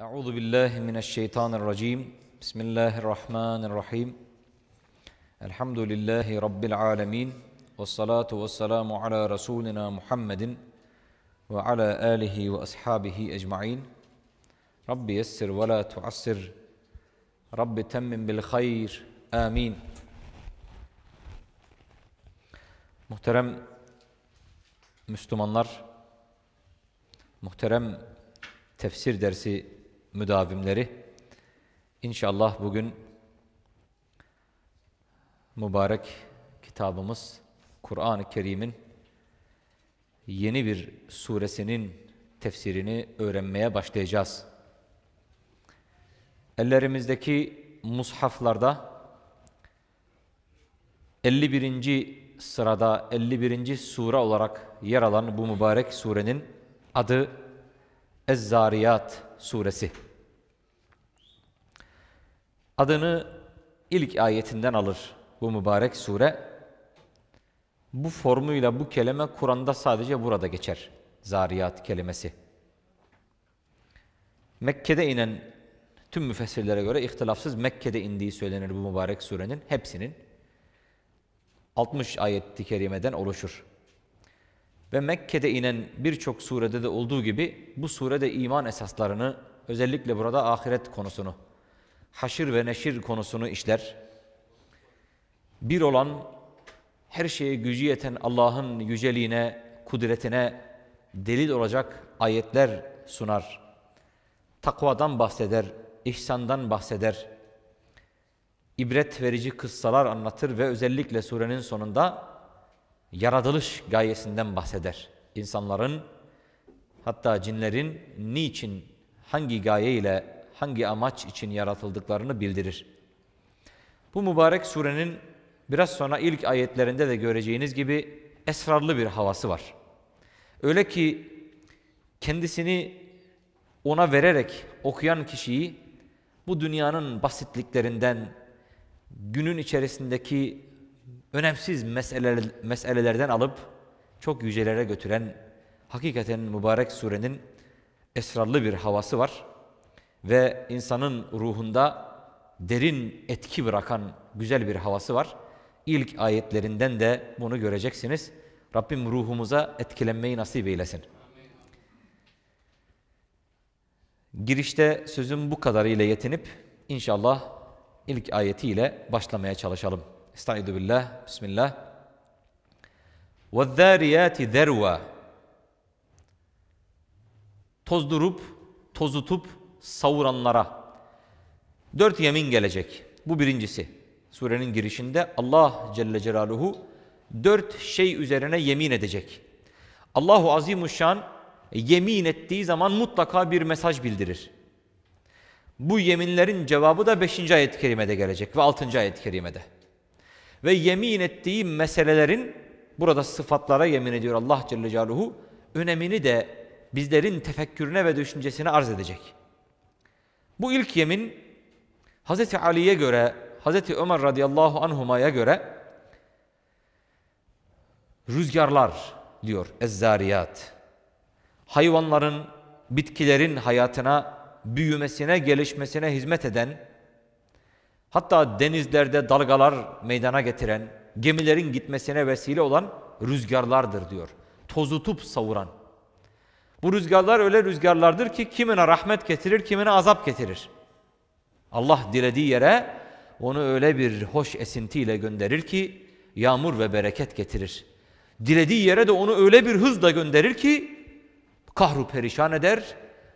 Euzu billahi mineşşeytanirracim. Bismillahirrahmanirrahim. Elhamdülillahi rabbil alamin. Ves salatu ves ala rasulina Muhammedin ve ala alihi ve ashabihi ecmaîn. Rabbi yessir ve la tuassir. Rabbi temmim bil hayr. Amin. Muhterem Müslümanlar, muhterem tefsir dersi müdavimleri. İnşallah bugün mübarek kitabımız Kur'an-ı Kerim'in yeni bir suresinin tefsirini öğrenmeye başlayacağız. Ellerimizdeki mushaflarda 51. sırada 51. sure olarak yer alan bu mübarek surenin adı Ez-Zariyat suresi. Adını ilk ayetinden alır bu mübarek sure. Bu formuyla bu kelime Kur'an'da sadece burada geçer. Zariyat kelimesi. Mekke'de inen tüm müfessirlere göre ihtilafsız Mekke'de indiği söylenir bu mübarek surenin hepsinin. 60 ayet-i kerimeden oluşur ve Mekke'de inen birçok surede de olduğu gibi bu surede iman esaslarını özellikle burada ahiret konusunu, haşir ve neşir konusunu işler. Bir olan her şeye gücü yeten Allah'ın yüceliğine, kudretine delil olacak ayetler sunar. Takvadan bahseder, ihsandan bahseder. İbret verici kıssalar anlatır ve özellikle surenin sonunda yaratılış gayesinden bahseder. İnsanların hatta cinlerin niçin, hangi gaye ile, hangi amaç için yaratıldıklarını bildirir. Bu mübarek surenin biraz sonra ilk ayetlerinde de göreceğiniz gibi esrarlı bir havası var. Öyle ki kendisini ona vererek okuyan kişiyi bu dünyanın basitliklerinden, günün içerisindeki önemsiz meseleler, meselelerden alıp çok yücelere götüren hakikaten mübarek surenin esrarlı bir havası var ve insanın ruhunda derin etki bırakan güzel bir havası var. İlk ayetlerinden de bunu göreceksiniz. Rabbim ruhumuza etkilenmeyi nasip eylesin. Girişte sözüm bu kadarıyla yetinip inşallah ilk ayetiyle başlamaya çalışalım. Estaizu billah, bismillah. وَالذَّارِيَاتِ ذَرْوَا Tozdurup, tozutup, savuranlara. Dört yemin gelecek. Bu birincisi. Surenin girişinde Allah Celle Celaluhu dört şey üzerine yemin edecek. Allahu Azimuşşan yemin ettiği zaman mutlaka bir mesaj bildirir. Bu yeminlerin cevabı da 5. ayet-i kerimede gelecek ve 6. ayet-i kerimede ve yemin ettiği meselelerin burada sıfatlara yemin ediyor Allah Celle Celaluhu önemini de bizlerin tefekkürüne ve düşüncesine arz edecek. Bu ilk yemin Hz. Ali'ye göre, Hz. Ömer radıyallahu anhuma'ya göre rüzgarlar diyor ezzariyat. Hayvanların, bitkilerin hayatına, büyümesine, gelişmesine hizmet eden hatta denizlerde dalgalar meydana getiren, gemilerin gitmesine vesile olan rüzgarlardır diyor. Tozutup savuran. Bu rüzgarlar öyle rüzgarlardır ki kimine rahmet getirir, kimine azap getirir. Allah dilediği yere onu öyle bir hoş esintiyle gönderir ki yağmur ve bereket getirir. Dilediği yere de onu öyle bir hızla gönderir ki kahru perişan eder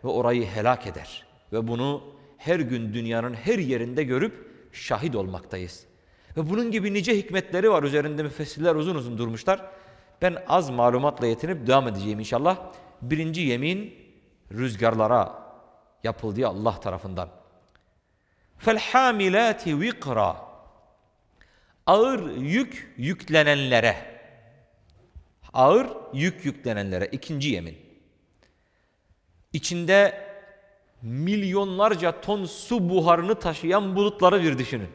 ve orayı helak eder. Ve bunu her gün dünyanın her yerinde görüp şahit olmaktayız. Ve bunun gibi nice hikmetleri var üzerinde müfessirler uzun uzun durmuşlar. Ben az malumatla yetinip devam edeceğim inşallah. Birinci yemin rüzgarlara yapıldı Allah tarafından. فَالْحَامِلَاتِ وِقْرًا Ağır yük yüklenenlere. Ağır yük yüklenenlere. ikinci yemin. İçinde milyonlarca ton su buharını taşıyan bulutları bir düşünün.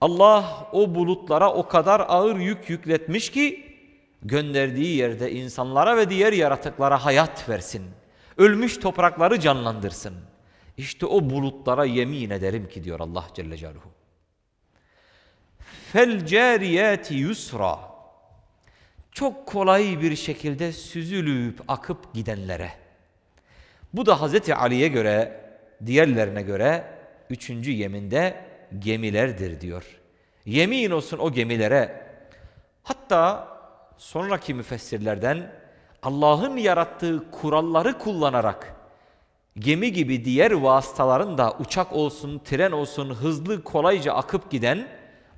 Allah o bulutlara o kadar ağır yük yükletmiş ki gönderdiği yerde insanlara ve diğer yaratıklara hayat versin. Ölmüş toprakları canlandırsın. İşte o bulutlara yemin ederim ki diyor Allah Celle Celaluhu. Fel cariyati yusra. Çok kolay bir şekilde süzülüp akıp gidenlere. Bu da Hazreti Ali'ye göre, diğerlerine göre üçüncü yeminde gemilerdir diyor. Yemin olsun o gemilere. Hatta sonraki müfessirlerden Allah'ın yarattığı kuralları kullanarak gemi gibi diğer vasıtaların da uçak olsun, tren olsun hızlı kolayca akıp giden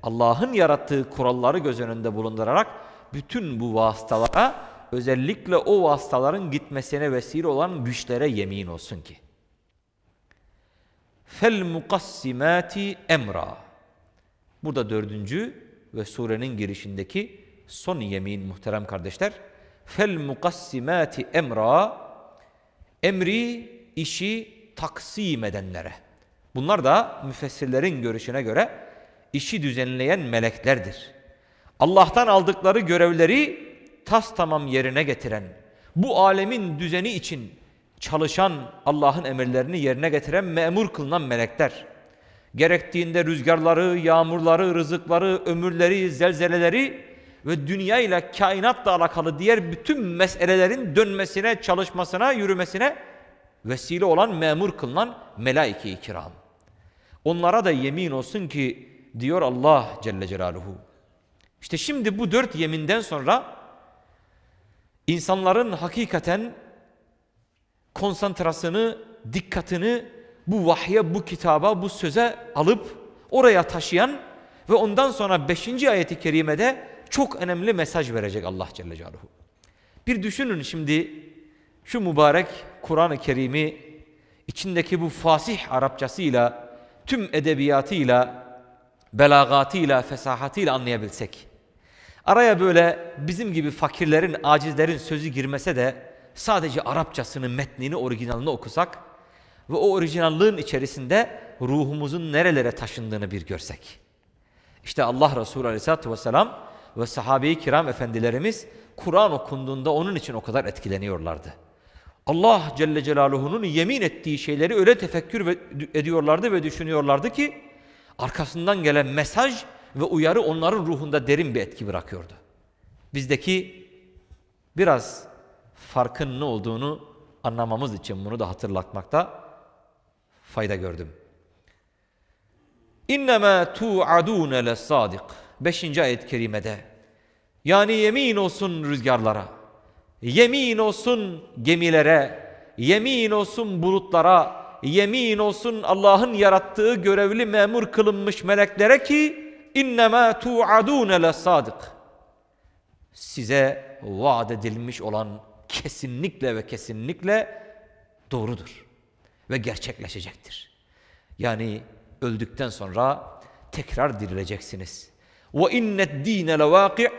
Allah'ın yarattığı kuralları göz önünde bulundurarak bütün bu vasıtalara özellikle o vasıtaların gitmesine vesile olan güçlere yemin olsun ki. Fel mukassimati emra. Burada dördüncü ve surenin girişindeki son yemin muhterem kardeşler. Fel mukassimati emra. Emri işi taksim edenlere. Bunlar da müfessirlerin görüşüne göre işi düzenleyen meleklerdir. Allah'tan aldıkları görevleri tas tamam yerine getiren, bu alemin düzeni için çalışan Allah'ın emirlerini yerine getiren memur kılınan melekler. Gerektiğinde rüzgarları, yağmurları, rızıkları, ömürleri, zelzeleleri ve dünya ile kainatla alakalı diğer bütün meselelerin dönmesine, çalışmasına, yürümesine vesile olan memur kılınan melaike-i kiram. Onlara da yemin olsun ki diyor Allah Celle Celaluhu. İşte şimdi bu dört yeminden sonra insanların hakikaten konsantrasını, dikkatini bu vahye, bu kitaba, bu söze alıp oraya taşıyan ve ondan sonra 5. ayeti kerimede çok önemli mesaj verecek Allah Celle Celaluhu. Bir düşünün şimdi şu mübarek Kur'an-ı Kerim'i içindeki bu fasih Arapçasıyla, tüm edebiyatıyla, belagatıyla, fesahatiyle anlayabilsek. Araya böyle bizim gibi fakirlerin, acizlerin sözü girmese de sadece Arapçasının metnini, orijinalini okusak ve o orijinallığın içerisinde ruhumuzun nerelere taşındığını bir görsek. İşte Allah Resulü Aleyhisselatü Vesselam ve sahabe-i kiram efendilerimiz Kur'an okunduğunda onun için o kadar etkileniyorlardı. Allah Celle Celaluhu'nun yemin ettiği şeyleri öyle tefekkür ediyorlardı ve düşünüyorlardı ki arkasından gelen mesaj ve uyarı onların ruhunda derin bir etki bırakıyordu. Bizdeki biraz farkın ne olduğunu anlamamız için bunu da hatırlatmakta fayda gördüm. İnnemâ tu'adûne lesâdik. Beşinci ayet-i kerimede. Yani yemin olsun rüzgarlara, yemin olsun gemilere, yemin olsun bulutlara, yemin olsun Allah'ın yarattığı görevli memur kılınmış meleklere ki innema tu'adun le sadık. Size vaat edilmiş olan kesinlikle ve kesinlikle doğrudur ve gerçekleşecektir. Yani öldükten sonra tekrar dirileceksiniz. Ve innet dine levâki'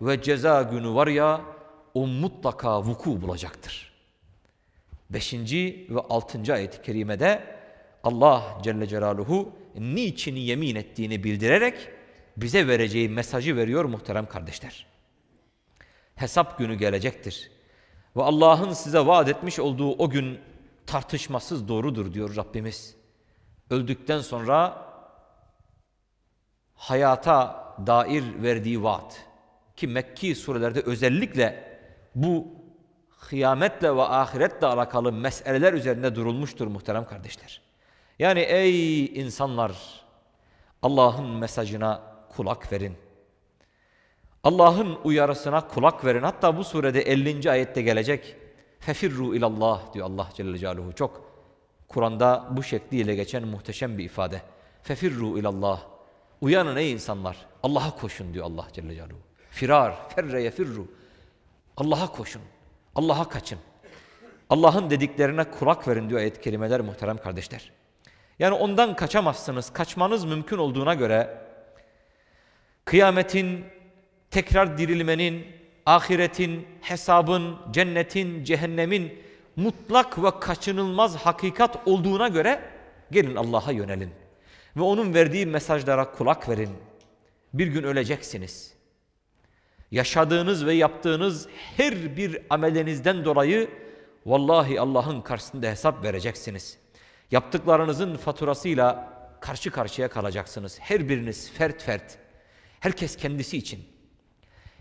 ve ceza günü var ya o mutlaka vuku bulacaktır. Beşinci ve altıncı ayet-i kerimede Allah Celle Celaluhu niçin yemin ettiğini bildirerek bize vereceği mesajı veriyor muhterem kardeşler. Hesap günü gelecektir. Ve Allah'ın size vaat etmiş olduğu o gün tartışmasız doğrudur diyor Rabbimiz. Öldükten sonra hayata dair verdiği vaat ki Mekki surelerde özellikle bu kıyametle ve ahiretle alakalı meseleler üzerinde durulmuştur muhterem kardeşler. Yani ey insanlar Allah'ın mesajına kulak verin. Allah'ın uyarısına kulak verin. Hatta bu surede 50. ayette gelecek. Fefirru ilallah diyor Allah Celle Celaluhu. Çok Kur'an'da bu şekliyle geçen muhteşem bir ifade. Fefirru ilallah. Uyanın ey insanlar. Allah'a koşun diyor Allah Celle Celaluhu. Firar, ferre yefirru. Allah'a koşun. Allah'a kaçın. Allah'ın dediklerine kulak verin diyor ayet kelimeler muhterem kardeşler. Yani ondan kaçamazsınız. Kaçmanız mümkün olduğuna göre kıyametin, tekrar dirilmenin, ahiretin, hesabın, cennetin, cehennemin mutlak ve kaçınılmaz hakikat olduğuna göre gelin Allah'a yönelin. Ve onun verdiği mesajlara kulak verin. Bir gün öleceksiniz. Yaşadığınız ve yaptığınız her bir amelinizden dolayı vallahi Allah'ın karşısında hesap vereceksiniz.'' Yaptıklarınızın faturasıyla karşı karşıya kalacaksınız. Her biriniz fert fert. Herkes kendisi için.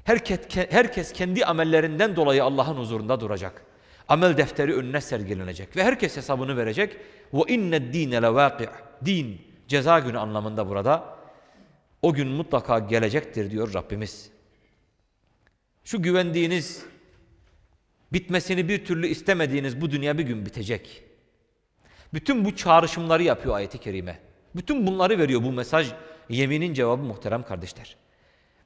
Herkes, herkes kendi amellerinden dolayı Allah'ın huzurunda duracak. Amel defteri önüne sergilenecek ve herkes hesabını verecek. Ve inne dine levâki' din ceza günü anlamında burada. O gün mutlaka gelecektir diyor Rabbimiz. Şu güvendiğiniz, bitmesini bir türlü istemediğiniz bu dünya bir gün bitecek. Bütün bu çağrışımları yapıyor ayeti kerime. Bütün bunları veriyor bu mesaj. Yeminin cevabı muhterem kardeşler.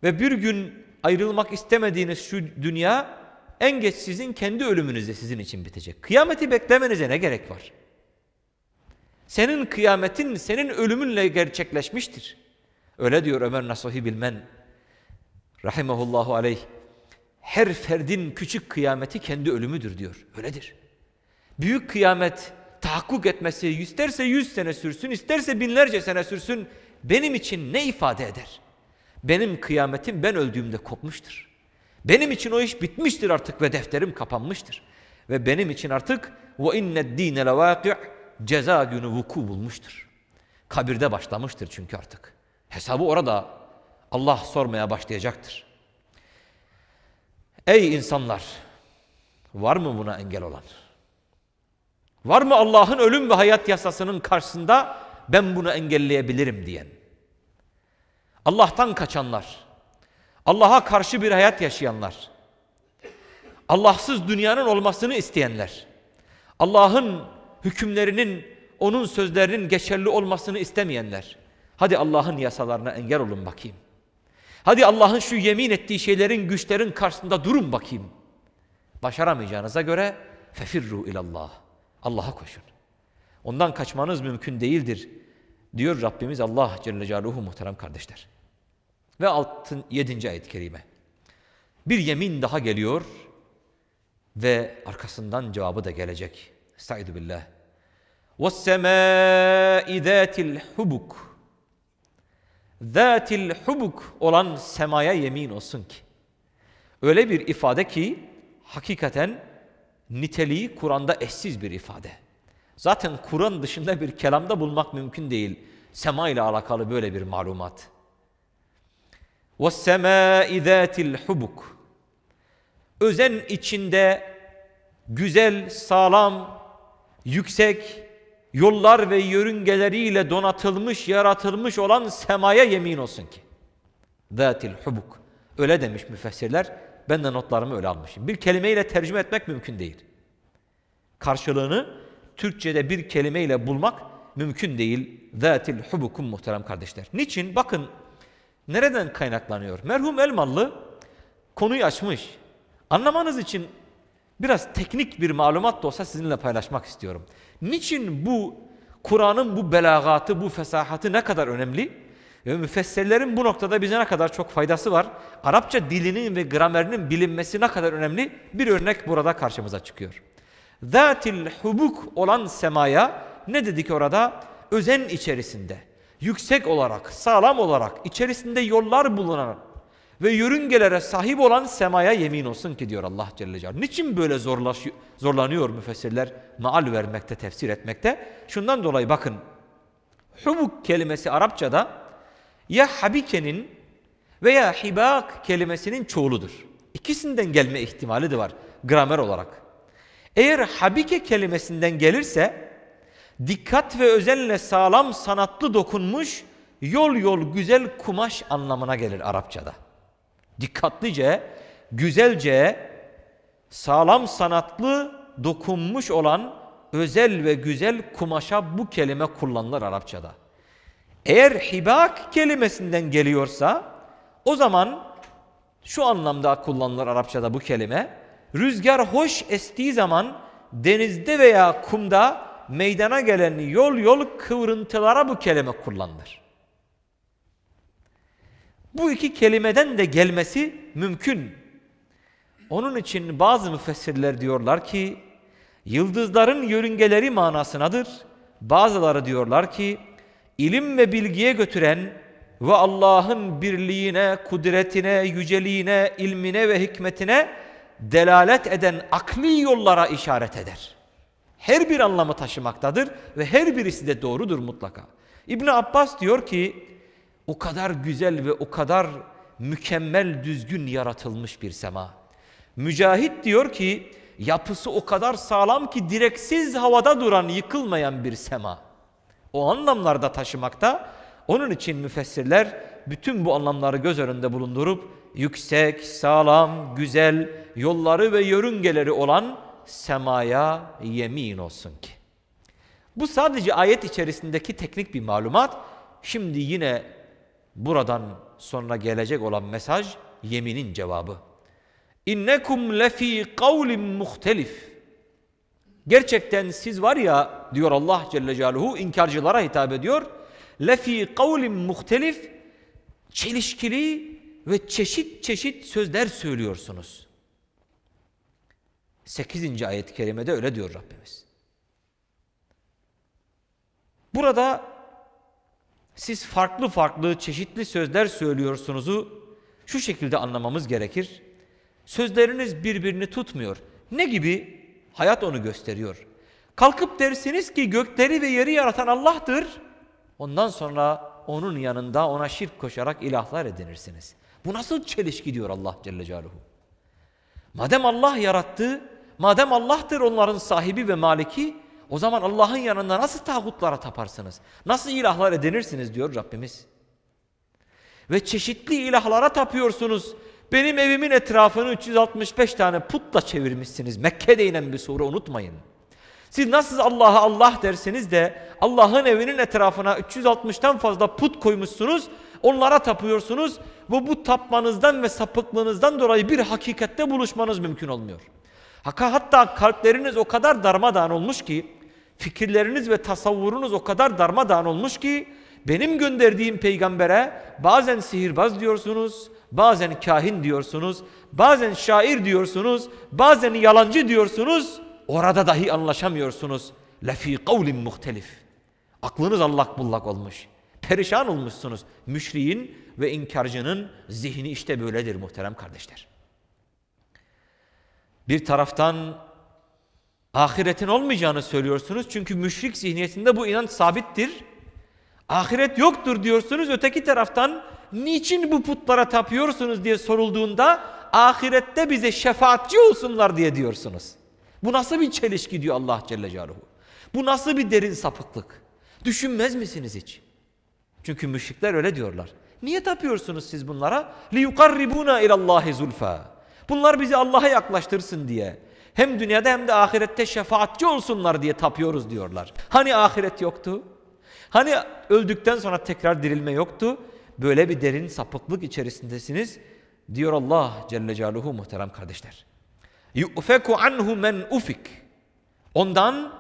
Ve bir gün ayrılmak istemediğiniz şu dünya en geç sizin kendi ölümünüzde sizin için bitecek. Kıyameti beklemenize ne gerek var? Senin kıyametin senin ölümünle gerçekleşmiştir. Öyle diyor Ömer Nasuhi Bilmen. Rahimehullahu aleyh. Her ferdin küçük kıyameti kendi ölümüdür diyor. Öyledir. Büyük kıyamet tahakkuk etmesi isterse yüz sene sürsün, isterse binlerce sene sürsün benim için ne ifade eder? Benim kıyametim ben öldüğümde kopmuştur. Benim için o iş bitmiştir artık ve defterim kapanmıştır. Ve benim için artık ve inned dine levâki' ceza günü vuku bulmuştur. Kabirde başlamıştır çünkü artık. Hesabı orada Allah sormaya başlayacaktır. Ey insanlar! Var mı buna engel olan? Var mı Allah'ın ölüm ve hayat yasasının karşısında ben bunu engelleyebilirim diyen? Allah'tan kaçanlar, Allah'a karşı bir hayat yaşayanlar, Allahsız dünyanın olmasını isteyenler, Allah'ın hükümlerinin, onun sözlerinin geçerli olmasını istemeyenler. Hadi Allah'ın yasalarına engel olun bakayım. Hadi Allah'ın şu yemin ettiği şeylerin, güçlerin karşısında durun bakayım. Başaramayacağınıza göre fefirru ilallah. Allah'a koşun. Ondan kaçmanız mümkün değildir diyor Rabbimiz Allah Celle Celaluhu muhterem kardeşler. Ve altın, yedinci ayet-i kerime. Bir yemin daha geliyor ve arkasından cevabı da gelecek. Estaizu billah. وَالسَّمَاءِ ذَاتِ الْحُبُكُ ذَاتِ الْحُبُكُ olan semaya yemin olsun ki. Öyle bir ifade ki hakikaten niteliği Kur'an'da eşsiz bir ifade. Zaten Kur'an dışında bir kelamda bulmak mümkün değil. Sema ile alakalı böyle bir malumat. وَالسَّمَاءِ ذَاتِ hubuk. Özen içinde güzel, sağlam, yüksek, yollar ve yörüngeleriyle donatılmış, yaratılmış olan semaya yemin olsun ki. ذَاتِ hubuk. Öyle demiş müfessirler. Ben de notlarımı öyle almışım. Bir kelimeyle tercüme etmek mümkün değil. Karşılığını Türkçe'de bir kelimeyle bulmak mümkün değil. Zatil hubukum muhterem kardeşler. Niçin? Bakın nereden kaynaklanıyor? Merhum Elmalı konuyu açmış. Anlamanız için biraz teknik bir malumat da olsa sizinle paylaşmak istiyorum. Niçin bu Kur'an'ın bu belagatı, bu fesahatı ne kadar önemli? Ve müfessirlerin bu noktada bize ne kadar çok faydası var. Arapça dilinin ve gramerinin bilinmesi ne kadar önemli bir örnek burada karşımıza çıkıyor. Zatil hubuk olan semaya ne dedik orada? Özen içerisinde, yüksek olarak, sağlam olarak, içerisinde yollar bulunan ve yörüngelere sahip olan semaya yemin olsun ki diyor Allah Celle Celaluhu. Niçin böyle zorlaşıyor, zorlanıyor müfessirler maal vermekte, tefsir etmekte? Şundan dolayı bakın, hubuk kelimesi Arapçada ya habikenin veya hibak kelimesinin çoğuludur. İkisinden gelme ihtimali de var gramer olarak. Eğer habike kelimesinden gelirse dikkat ve özenle sağlam sanatlı dokunmuş yol yol güzel kumaş anlamına gelir Arapçada. Dikkatlice, güzelce, sağlam sanatlı dokunmuş olan özel ve güzel kumaşa bu kelime kullanılır Arapçada. Eğer hibak kelimesinden geliyorsa o zaman şu anlamda kullanılır Arapçada bu kelime. Rüzgar hoş estiği zaman denizde veya kumda meydana gelen yol yol kıvrıntılara bu kelime kullanılır. Bu iki kelimeden de gelmesi mümkün. Onun için bazı müfessirler diyorlar ki yıldızların yörüngeleri manasınadır. Bazıları diyorlar ki ilim ve bilgiye götüren ve Allah'ın birliğine, kudretine, yüceliğine, ilmine ve hikmetine delalet eden akli yollara işaret eder. Her bir anlamı taşımaktadır ve her birisi de doğrudur mutlaka. İbn Abbas diyor ki o kadar güzel ve o kadar mükemmel düzgün yaratılmış bir sema. Mücahit diyor ki yapısı o kadar sağlam ki direksiz havada duran yıkılmayan bir sema. O anlamlarda taşımakta. Onun için müfessirler bütün bu anlamları göz önünde bulundurup yüksek, sağlam, güzel yolları ve yörüngeleri olan semaya yemin olsun ki. Bu sadece ayet içerisindeki teknik bir malumat. Şimdi yine buradan sonra gelecek olan mesaj yeminin cevabı. İnnekum lefi kavlim muhtelif. Gerçekten siz var ya diyor Allah Celle Celaluhu inkarcılara hitap ediyor. Lefi kavlim muhtelif çelişkili ve çeşit çeşit sözler söylüyorsunuz. 8. ayet-i kerimede öyle diyor Rabbimiz. Burada siz farklı farklı çeşitli sözler söylüyorsunuzu şu şekilde anlamamız gerekir. Sözleriniz birbirini tutmuyor. Ne gibi? Hayat onu gösteriyor. Kalkıp dersiniz ki gökleri ve yeri yaratan Allah'tır. Ondan sonra onun yanında ona şirk koşarak ilahlar edinirsiniz. Bu nasıl çelişki diyor Allah Celle Celaluhu. Madem Allah yarattı, madem Allah'tır onların sahibi ve maliki, o zaman Allah'ın yanında nasıl tağutlara taparsınız? Nasıl ilahlar edinirsiniz diyor Rabbimiz. Ve çeşitli ilahlara tapıyorsunuz. Benim evimin etrafını 365 tane putla çevirmişsiniz. Mekke'de inen bir sure unutmayın. Siz nasıl Allah'a Allah derseniz de Allah'ın evinin etrafına 360'tan fazla put koymuşsunuz. Onlara tapıyorsunuz ve bu tapmanızdan ve sapıklığınızdan dolayı bir hakikatte buluşmanız mümkün olmuyor. Hatta kalpleriniz o kadar darmadağın olmuş ki fikirleriniz ve tasavvurunuz o kadar darmadağın olmuş ki benim gönderdiğim peygambere bazen sihirbaz diyorsunuz, Bazen kahin diyorsunuz, bazen şair diyorsunuz, bazen yalancı diyorsunuz. Orada dahi anlaşamıyorsunuz. Lefi kavlin muhtelif. Aklınız allak bullak olmuş. Perişan olmuşsunuz. Müşriğin ve inkarcının zihni işte böyledir muhterem kardeşler. Bir taraftan ahiretin olmayacağını söylüyorsunuz. Çünkü müşrik zihniyetinde bu inanç sabittir. Ahiret yoktur diyorsunuz. Öteki taraftan niçin bu putlara tapıyorsunuz diye sorulduğunda ahirette bize şefaatçi olsunlar diye diyorsunuz. Bu nasıl bir çelişki diyor Allah Celle Celaluhu. Bu nasıl bir derin sapıklık? Düşünmez misiniz hiç? Çünkü müşrikler öyle diyorlar. Niye tapıyorsunuz siz bunlara? لِيُقَرِّبُونَ اِلَى اللّٰهِ zulfa. Bunlar bizi Allah'a yaklaştırsın diye. Hem dünyada hem de ahirette şefaatçi olsunlar diye tapıyoruz diyorlar. Hani ahiret yoktu? Hani öldükten sonra tekrar dirilme yoktu? Böyle bir derin sapıklık içerisindesiniz diyor Allah Celle Celaluhu muhterem kardeşler. Yufeku anhu men ufik. Ondan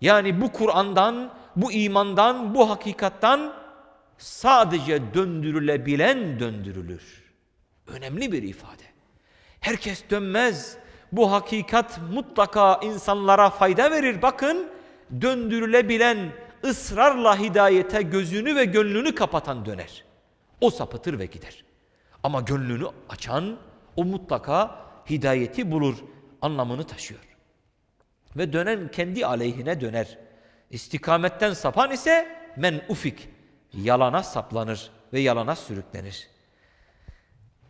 yani bu Kur'an'dan, bu imandan, bu hakikattan sadece döndürülebilen döndürülür. Önemli bir ifade. Herkes dönmez. Bu hakikat mutlaka insanlara fayda verir. Bakın döndürülebilen ısrarla hidayete gözünü ve gönlünü kapatan döner. O sapıtır ve gider. Ama gönlünü açan o mutlaka hidayeti bulur anlamını taşıyor. Ve dönen kendi aleyhine döner. İstikametten sapan ise men ufik yalana saplanır ve yalana sürüklenir.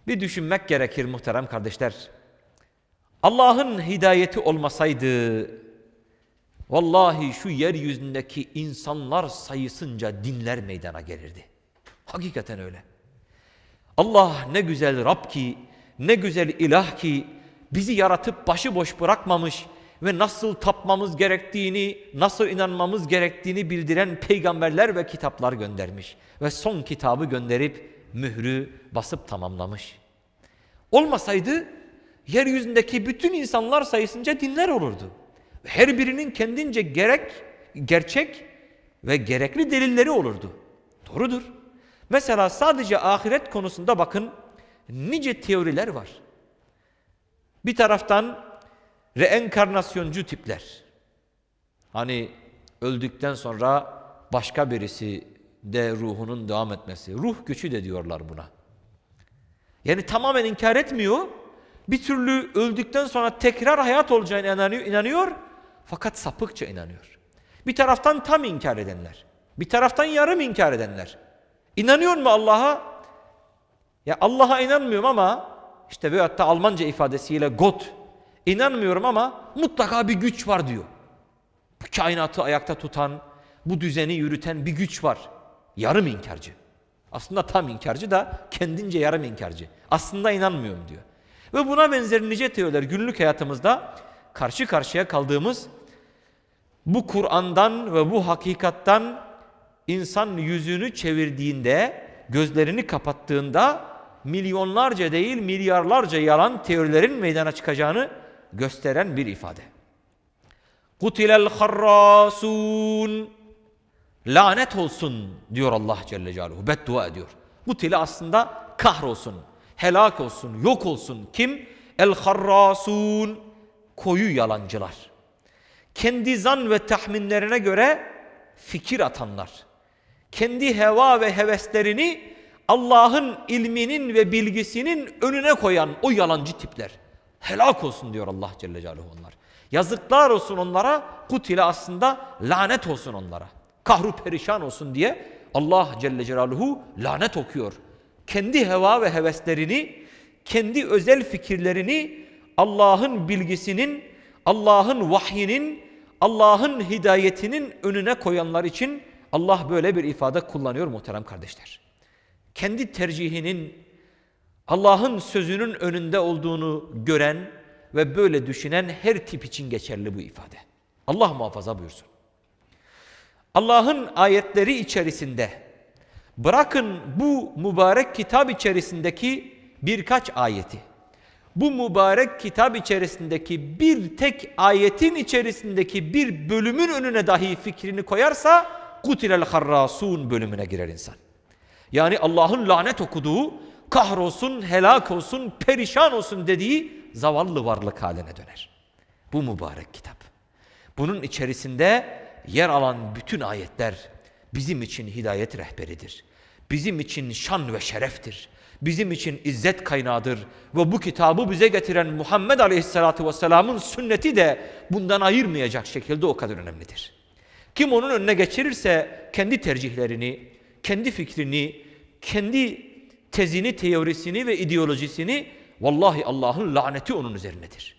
Bir düşünmek gerekir muhterem kardeşler. Allah'ın hidayeti olmasaydı vallahi şu yeryüzündeki insanlar sayısınca dinler meydana gelirdi. Hakikaten öyle. Allah ne güzel Rab ki, ne güzel ilah ki bizi yaratıp başıboş bırakmamış ve nasıl tapmamız gerektiğini, nasıl inanmamız gerektiğini bildiren peygamberler ve kitaplar göndermiş. Ve son kitabı gönderip mührü basıp tamamlamış. Olmasaydı yeryüzündeki bütün insanlar sayısınca dinler olurdu. Her birinin kendince gerek, gerçek ve gerekli delilleri olurdu. Doğrudur. Mesela sadece ahiret konusunda bakın nice teoriler var. Bir taraftan reenkarnasyoncu tipler. Hani öldükten sonra başka birisi de ruhunun devam etmesi. Ruh göçü de diyorlar buna. Yani tamamen inkar etmiyor. Bir türlü öldükten sonra tekrar hayat olacağına inanıyor. Fakat sapıkça inanıyor. Bir taraftan tam inkar edenler. Bir taraftan yarım inkar edenler. İnanıyor mu Allah'a? Ya Allah'a inanmıyorum ama işte ve da Almanca ifadesiyle Gott inanmıyorum ama mutlaka bir güç var diyor. Bu kainatı ayakta tutan, bu düzeni yürüten bir güç var. Yarım inkarcı. Aslında tam inkarcı da kendince yarım inkarcı. Aslında inanmıyorum diyor. Ve buna benzer nice teoriler günlük hayatımızda karşı karşıya kaldığımız bu Kur'an'dan ve bu hakikattan insan yüzünü çevirdiğinde, gözlerini kapattığında milyonlarca değil milyarlarca yalan teorilerin meydana çıkacağını gösteren bir ifade. Kutilel harrasun lanet olsun diyor Allah Celle Celaluhu beddua ediyor. Kutile aslında kahrolsun, helak olsun, yok olsun kim? El harrasun koyu yalancılar. Kendi zan ve tahminlerine göre fikir atanlar kendi heva ve heveslerini Allah'ın ilminin ve bilgisinin önüne koyan o yalancı tipler. Helak olsun diyor Allah Celle Celaluhu onlar. Yazıklar olsun onlara, kut ile aslında lanet olsun onlara. Kahru perişan olsun diye Allah Celle Celaluhu lanet okuyor. Kendi heva ve heveslerini, kendi özel fikirlerini Allah'ın bilgisinin, Allah'ın vahyinin, Allah'ın hidayetinin önüne koyanlar için Allah böyle bir ifade kullanıyor muhterem kardeşler. Kendi tercihinin Allah'ın sözünün önünde olduğunu gören ve böyle düşünen her tip için geçerli bu ifade. Allah muhafaza buyursun. Allah'ın ayetleri içerisinde bırakın bu mübarek kitap içerisindeki birkaç ayeti. Bu mübarek kitap içerisindeki bir tek ayetin içerisindeki bir bölümün önüne dahi fikrini koyarsa kutilel harrasun bölümüne girer insan. Yani Allah'ın lanet okuduğu, kahrolsun, helak olsun, perişan olsun dediği zavallı varlık haline döner. Bu mübarek kitap. Bunun içerisinde yer alan bütün ayetler bizim için hidayet rehberidir. Bizim için şan ve şereftir. Bizim için izzet kaynağıdır. Ve bu kitabı bize getiren Muhammed Aleyhisselatü Vesselam'ın sünneti de bundan ayırmayacak şekilde o kadar önemlidir.'' Kim onun önüne geçirirse kendi tercihlerini, kendi fikrini, kendi tezini, teorisini ve ideolojisini vallahi Allah'ın laneti onun üzerinedir.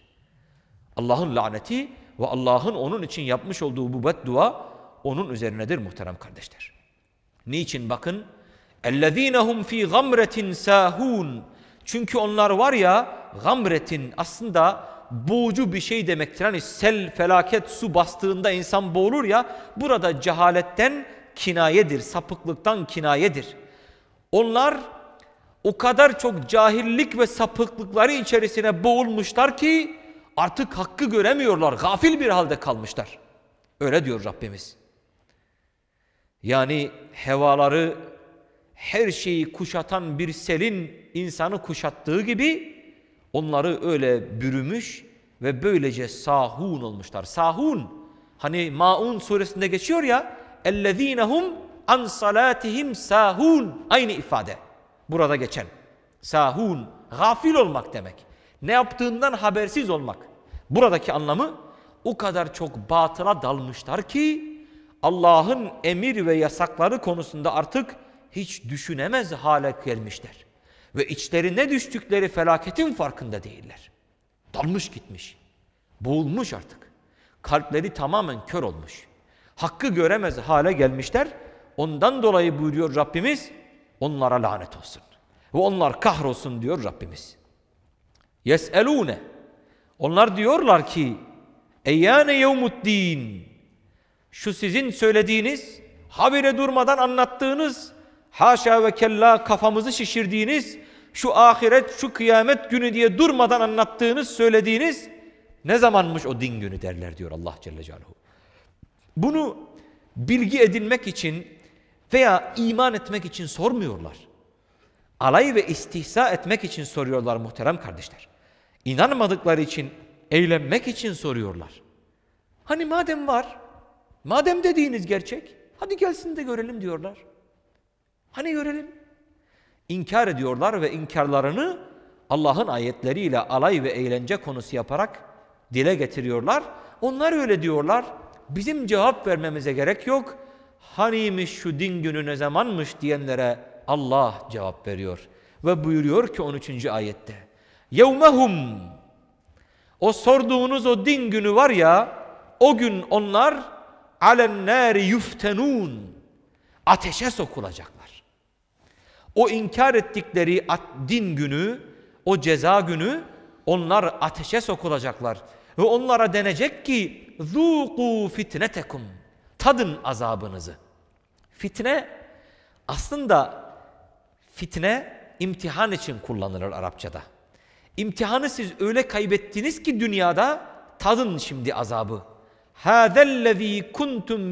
Allah'ın laneti ve Allah'ın onun için yapmış olduğu bu beddua onun üzerinedir muhterem kardeşler. Niçin bakın? اَلَّذ۪ينَهُمْ fi gamretin sahun. Çünkü onlar var ya gamretin aslında boğucu bir şey demektir. Hani sel, felaket, su bastığında insan boğulur ya, burada cehaletten kinayedir, sapıklıktan kinayedir. Onlar o kadar çok cahillik ve sapıklıkları içerisine boğulmuşlar ki artık hakkı göremiyorlar, gafil bir halde kalmışlar. Öyle diyor Rabbimiz. Yani hevaları her şeyi kuşatan bir selin insanı kuşattığı gibi Onları öyle bürümüş ve böylece sahun olmuşlar. Sahun hani Maun suresinde geçiyor ya ellezinehum an salatihim sahun aynı ifade burada geçen. Sahun gafil olmak demek. Ne yaptığından habersiz olmak. Buradaki anlamı o kadar çok batıla dalmışlar ki Allah'ın emir ve yasakları konusunda artık hiç düşünemez hale gelmişler ve içlerine düştükleri felaketin farkında değiller. Dalmış gitmiş, boğulmuş artık. Kalpleri tamamen kör olmuş. Hakkı göremez hale gelmişler. Ondan dolayı buyuruyor Rabbimiz, onlara lanet olsun. Ve onlar kahrolsun diyor Rabbimiz. Yeselûne, Onlar diyorlar ki, Eyyâne yevmuddin. Şu sizin söylediğiniz, habire durmadan anlattığınız haşa ve kella kafamızı şişirdiğiniz, şu ahiret, şu kıyamet günü diye durmadan anlattığınız, söylediğiniz ne zamanmış o din günü derler diyor Allah Celle Celaluhu. Bunu bilgi edinmek için veya iman etmek için sormuyorlar. Alay ve istihza etmek için soruyorlar muhterem kardeşler. İnanmadıkları için, eğlenmek için soruyorlar. Hani madem var, madem dediğiniz gerçek, hadi gelsin de görelim diyorlar. Hani görelim? İnkar ediyorlar ve inkarlarını Allah'ın ayetleriyle alay ve eğlence konusu yaparak dile getiriyorlar. Onlar öyle diyorlar. Bizim cevap vermemize gerek yok. Haniymiş şu din günü ne zamanmış diyenlere Allah cevap veriyor. Ve buyuruyor ki 13. ayette. Yevmehum O sorduğunuz o din günü var ya o gün onlar alennâri yuftenûn ateşe sokulacaklar. O inkar ettikleri din günü, o ceza günü onlar ateşe sokulacaklar. Ve onlara denecek ki ذُوقُوا فِتْنَتَكُمْ Tadın azabınızı. Fitne aslında fitne imtihan için kullanılır Arapçada. İmtihanı siz öyle kaybettiniz ki dünyada tadın şimdi azabı. هَذَا الَّذ۪ي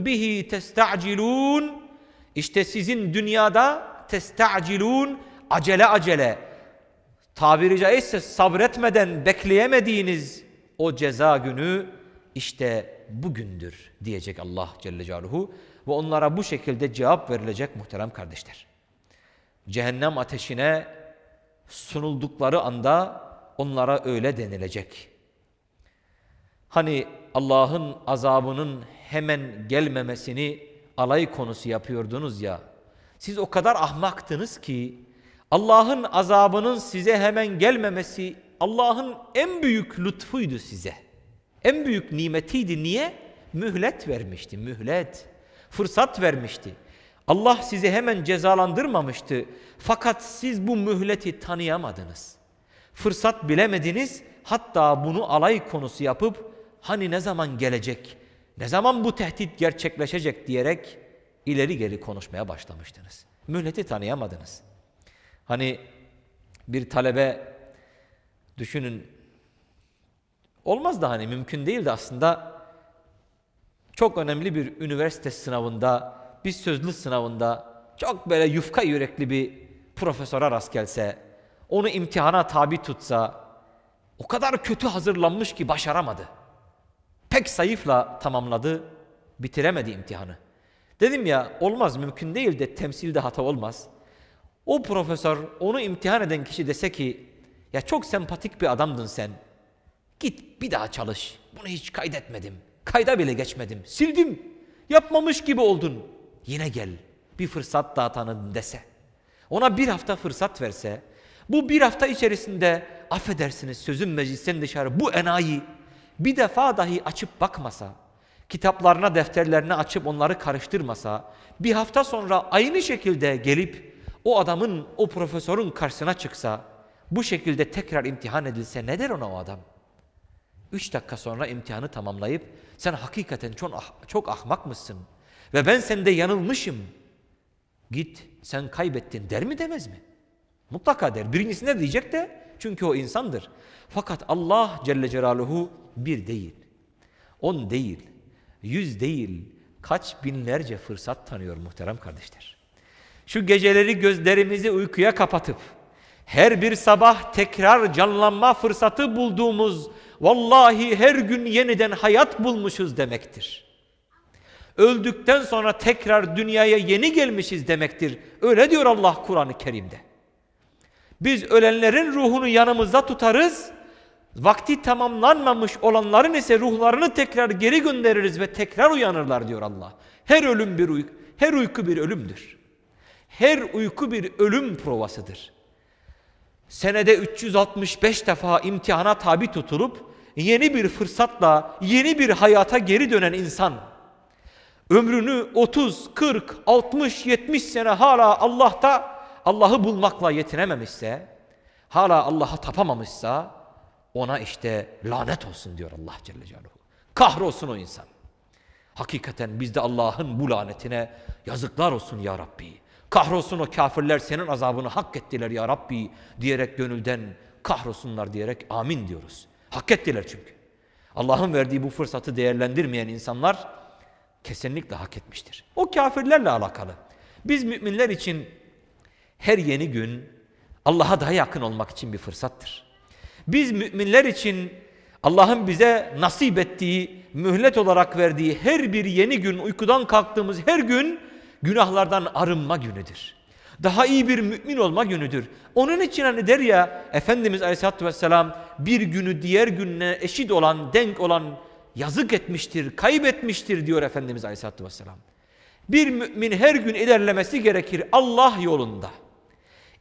bihi بِهِ تَسْتَعْجِلُونَ İşte sizin dünyada testacilun acele acele tabiri caizse sabretmeden bekleyemediğiniz o ceza günü işte bugündür diyecek Allah Celle Celaluhu ve onlara bu şekilde cevap verilecek muhterem kardeşler. Cehennem ateşine sunuldukları anda onlara öyle denilecek. Hani Allah'ın azabının hemen gelmemesini alay konusu yapıyordunuz ya siz o kadar ahmaktınız ki Allah'ın azabının size hemen gelmemesi Allah'ın en büyük lütfuydu size. En büyük nimetiydi. Niye? Mühlet vermişti, mühlet. Fırsat vermişti. Allah sizi hemen cezalandırmamıştı. Fakat siz bu mühleti tanıyamadınız. Fırsat bilemediniz. Hatta bunu alay konusu yapıp hani ne zaman gelecek, ne zaman bu tehdit gerçekleşecek diyerek ileri geri konuşmaya başlamıştınız. Mühleti tanıyamadınız. Hani bir talebe düşünün olmaz da hani mümkün değil de aslında çok önemli bir üniversite sınavında, bir sözlü sınavında çok böyle yufka yürekli bir profesöre rast gelse, onu imtihana tabi tutsa, o kadar kötü hazırlanmış ki başaramadı. Pek sayıfla tamamladı, bitiremedi imtihanı. Dedim ya olmaz mümkün değil de temsilde hata olmaz. O profesör onu imtihan eden kişi dese ki ya çok sempatik bir adamdın sen. Git bir daha çalış. Bunu hiç kaydetmedim. Kayda bile geçmedim. Sildim. Yapmamış gibi oldun. Yine gel. Bir fırsat daha tanıdın dese. Ona bir hafta fırsat verse. Bu bir hafta içerisinde affedersiniz sözün meclisten dışarı bu enayi bir defa dahi açıp bakmasa kitaplarına, defterlerine açıp onları karıştırmasa, bir hafta sonra aynı şekilde gelip o adamın, o profesörün karşısına çıksa, bu şekilde tekrar imtihan edilse ne der ona o adam? Üç dakika sonra imtihanı tamamlayıp sen hakikaten çok, ah, çok ahmak mısın? Ve ben sende yanılmışım. Git sen kaybettin der mi demez mi? Mutlaka der. Birincisi ne diyecek de çünkü o insandır. Fakat Allah Celle Celaluhu bir değil. On değil yüz değil kaç binlerce fırsat tanıyor muhterem kardeşler. Şu geceleri gözlerimizi uykuya kapatıp her bir sabah tekrar canlanma fırsatı bulduğumuz vallahi her gün yeniden hayat bulmuşuz demektir. Öldükten sonra tekrar dünyaya yeni gelmişiz demektir. Öyle diyor Allah Kur'an-ı Kerim'de. Biz ölenlerin ruhunu yanımızda tutarız Vakti tamamlanmamış olanların ise ruhlarını tekrar geri göndeririz ve tekrar uyanırlar diyor Allah. Her ölüm bir uyku, her uyku bir ölümdür. Her uyku bir ölüm provasıdır. Senede 365 defa imtihana tabi tutulup yeni bir fırsatla yeni bir hayata geri dönen insan ömrünü 30, 40, 60, 70 sene hala Allah'ta Allah'ı bulmakla yetinememişse, hala Allah'a tapamamışsa ona işte lanet olsun diyor Allah Celle Celaluhu. Kahrolsun o insan. Hakikaten biz de Allah'ın bu lanetine yazıklar olsun ya Rabbi. Kahrolsun o kafirler senin azabını hak ettiler ya Rabbi diyerek gönülden kahrolsunlar diyerek amin diyoruz. Hak ettiler çünkü. Allah'ın verdiği bu fırsatı değerlendirmeyen insanlar kesinlikle hak etmiştir. O kafirlerle alakalı. Biz müminler için her yeni gün Allah'a daha yakın olmak için bir fırsattır. Biz müminler için Allah'ın bize nasip ettiği, mühlet olarak verdiği her bir yeni gün, uykudan kalktığımız her gün günahlardan arınma günüdür. Daha iyi bir mümin olma günüdür. Onun için hani der ya Efendimiz Aleyhisselatü Vesselam bir günü diğer gününe eşit olan, denk olan yazık etmiştir, kaybetmiştir diyor Efendimiz Aleyhisselatü Vesselam. Bir mümin her gün ilerlemesi gerekir Allah yolunda.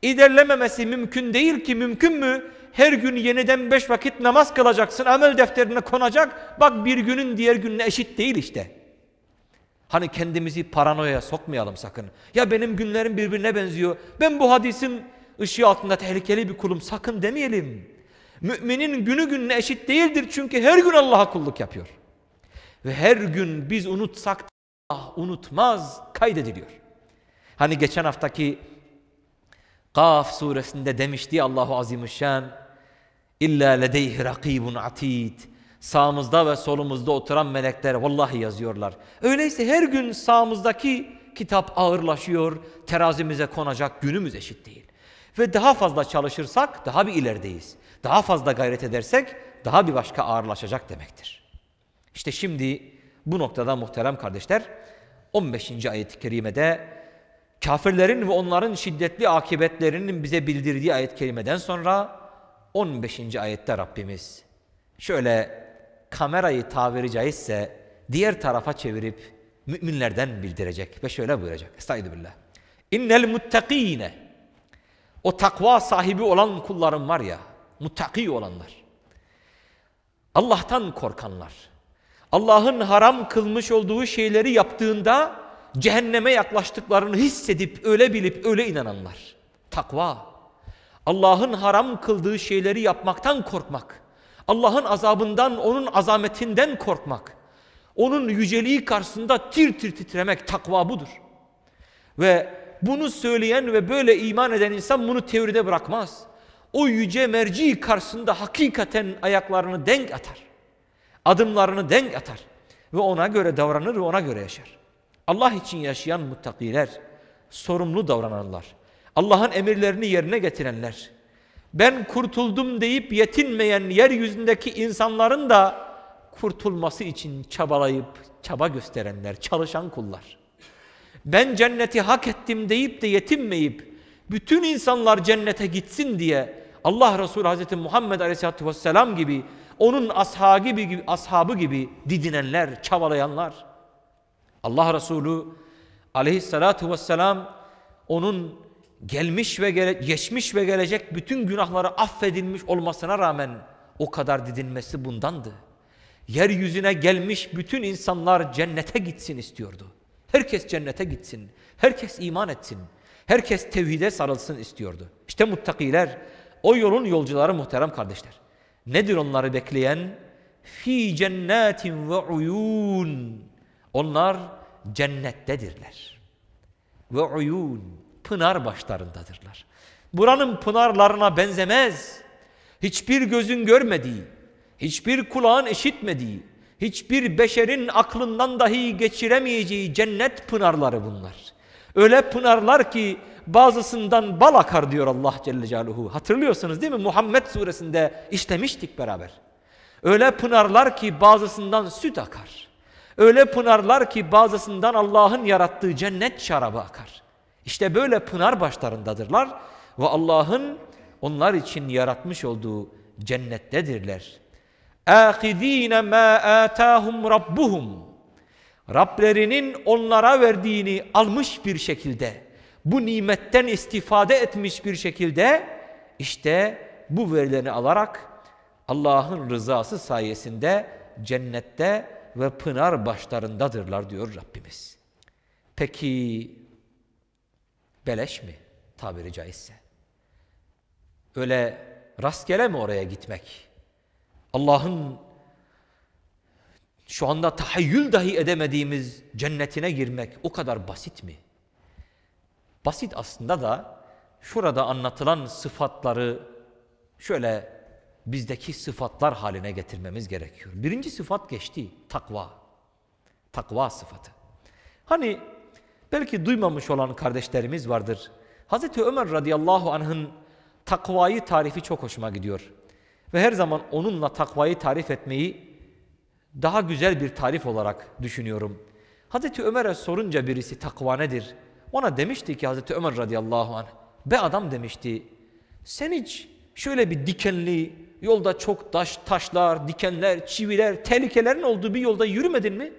İlerlememesi mümkün değil ki mümkün mü? her gün yeniden beş vakit namaz kılacaksın, amel defterine konacak. Bak bir günün diğer gününe eşit değil işte. Hani kendimizi paranoya sokmayalım sakın. Ya benim günlerim birbirine benziyor. Ben bu hadisin ışığı altında tehlikeli bir kulum sakın demeyelim. Müminin günü gününe eşit değildir çünkü her gün Allah'a kulluk yapıyor. Ve her gün biz unutsak Allah unutmaz kaydediliyor. Hani geçen haftaki Kaf suresinde demişti Allahu Azimüşşan İlla ledeyhi rakibun atid. Sağımızda ve solumuzda oturan melekler vallahi yazıyorlar. Öyleyse her gün sağımızdaki kitap ağırlaşıyor, terazimize konacak günümüz eşit değil. Ve daha fazla çalışırsak daha bir ilerideyiz. Daha fazla gayret edersek daha bir başka ağırlaşacak demektir. İşte şimdi bu noktada muhterem kardeşler 15. ayet-i kerimede kafirlerin ve onların şiddetli akıbetlerinin bize bildirdiği ayet-i kerimeden sonra 15. ayette Rabbimiz şöyle kamerayı tabiri caizse diğer tarafa çevirip müminlerden bildirecek ve şöyle buyuracak. Estağfirullah. İnnel muttakine o takva sahibi olan kulların var ya muttaki olanlar. Allah'tan korkanlar. Allah'ın haram kılmış olduğu şeyleri yaptığında cehenneme yaklaştıklarını hissedip öyle bilip öyle inananlar. Takva. Allah'ın haram kıldığı şeyleri yapmaktan korkmak, Allah'ın azabından, onun azametinden korkmak, onun yüceliği karşısında tir tir titremek takva budur. Ve bunu söyleyen ve böyle iman eden insan bunu teoride bırakmaz. O yüce merci karşısında hakikaten ayaklarını denk atar. Adımlarını denk atar. Ve ona göre davranır ve ona göre yaşar. Allah için yaşayan muttakiler sorumlu davranırlar. Allah'ın emirlerini yerine getirenler, ben kurtuldum deyip yetinmeyen yeryüzündeki insanların da kurtulması için çabalayıp çaba gösterenler, çalışan kullar. Ben cenneti hak ettim deyip de yetinmeyip bütün insanlar cennete gitsin diye Allah Resulü Hazreti Muhammed Aleyhisselatü Vesselam gibi onun ashabı gibi, ashabı gibi didinenler, çabalayanlar. Allah Resulü Aleyhisselatü Vesselam onun gelmiş ve gele, geçmiş ve gelecek bütün günahları affedilmiş olmasına rağmen o kadar didinmesi bundandı. Yeryüzüne gelmiş bütün insanlar cennete gitsin istiyordu. Herkes cennete gitsin, herkes iman etsin, herkes tevhide sarılsın istiyordu. İşte muttakiler, o yolun yolcuları muhterem kardeşler. Nedir onları bekleyen? Fi cennetin ve uyun. Onlar cennettedirler. Ve uyun pınar başlarındadırlar. Buranın pınarlarına benzemez. Hiçbir gözün görmediği, hiçbir kulağın eşitmediği, hiçbir beşerin aklından dahi geçiremeyeceği cennet pınarları bunlar. Öyle pınarlar ki bazısından bal akar diyor Allah Celle Celaluhu. Hatırlıyorsunuz değil mi? Muhammed suresinde işlemiştik beraber. Öyle pınarlar ki bazısından süt akar. Öyle pınarlar ki bazısından Allah'ın yarattığı cennet şarabı akar. İşte böyle pınar başlarındadırlar ve Allah'ın onlar için yaratmış olduğu cennettedirler. Akidine mâ âtâhum rabbuhum. Rablerinin onlara verdiğini almış bir şekilde, bu nimetten istifade etmiş bir şekilde, işte bu verileni alarak Allah'ın rızası sayesinde cennette ve pınar başlarındadırlar diyor Rabbimiz. Peki Beleş mi tabiri caizse? Öyle rastgele mi oraya gitmek? Allah'ın şu anda tahayyül dahi edemediğimiz cennetine girmek o kadar basit mi? Basit aslında da şurada anlatılan sıfatları şöyle bizdeki sıfatlar haline getirmemiz gerekiyor. Birinci sıfat geçti, takva. Takva sıfatı. Hani Belki duymamış olan kardeşlerimiz vardır. Hazreti Ömer radıyallahu anh'ın takvayı tarifi çok hoşuma gidiyor. Ve her zaman onunla takvayı tarif etmeyi daha güzel bir tarif olarak düşünüyorum. Hazreti Ömer'e sorunca birisi takva nedir? Ona demişti ki Hazreti Ömer radıyallahu anh, be adam demişti, sen hiç şöyle bir dikenli, yolda çok taş, taşlar, dikenler, çiviler, tehlikelerin olduğu bir yolda yürümedin mi?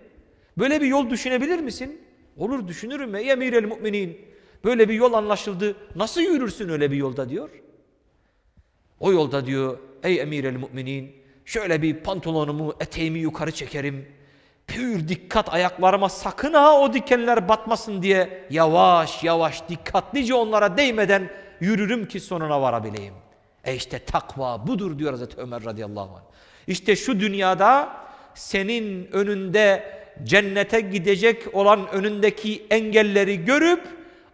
Böyle bir yol düşünebilir misin? Olur düşünürüm mü? Emirel müminin. Böyle bir yol anlaşıldı. Nasıl yürürsün öyle bir yolda diyor. O yolda diyor ey emirel müminin şöyle bir pantolonumu eteğimi yukarı çekerim. Pür dikkat ayaklarıma sakın ha o dikenler batmasın diye yavaş yavaş dikkatlice onlara değmeden yürürüm ki sonuna varabileyim. E işte takva budur diyor Hazreti Ömer radıyallahu anh. İşte şu dünyada senin önünde cennete gidecek olan önündeki engelleri görüp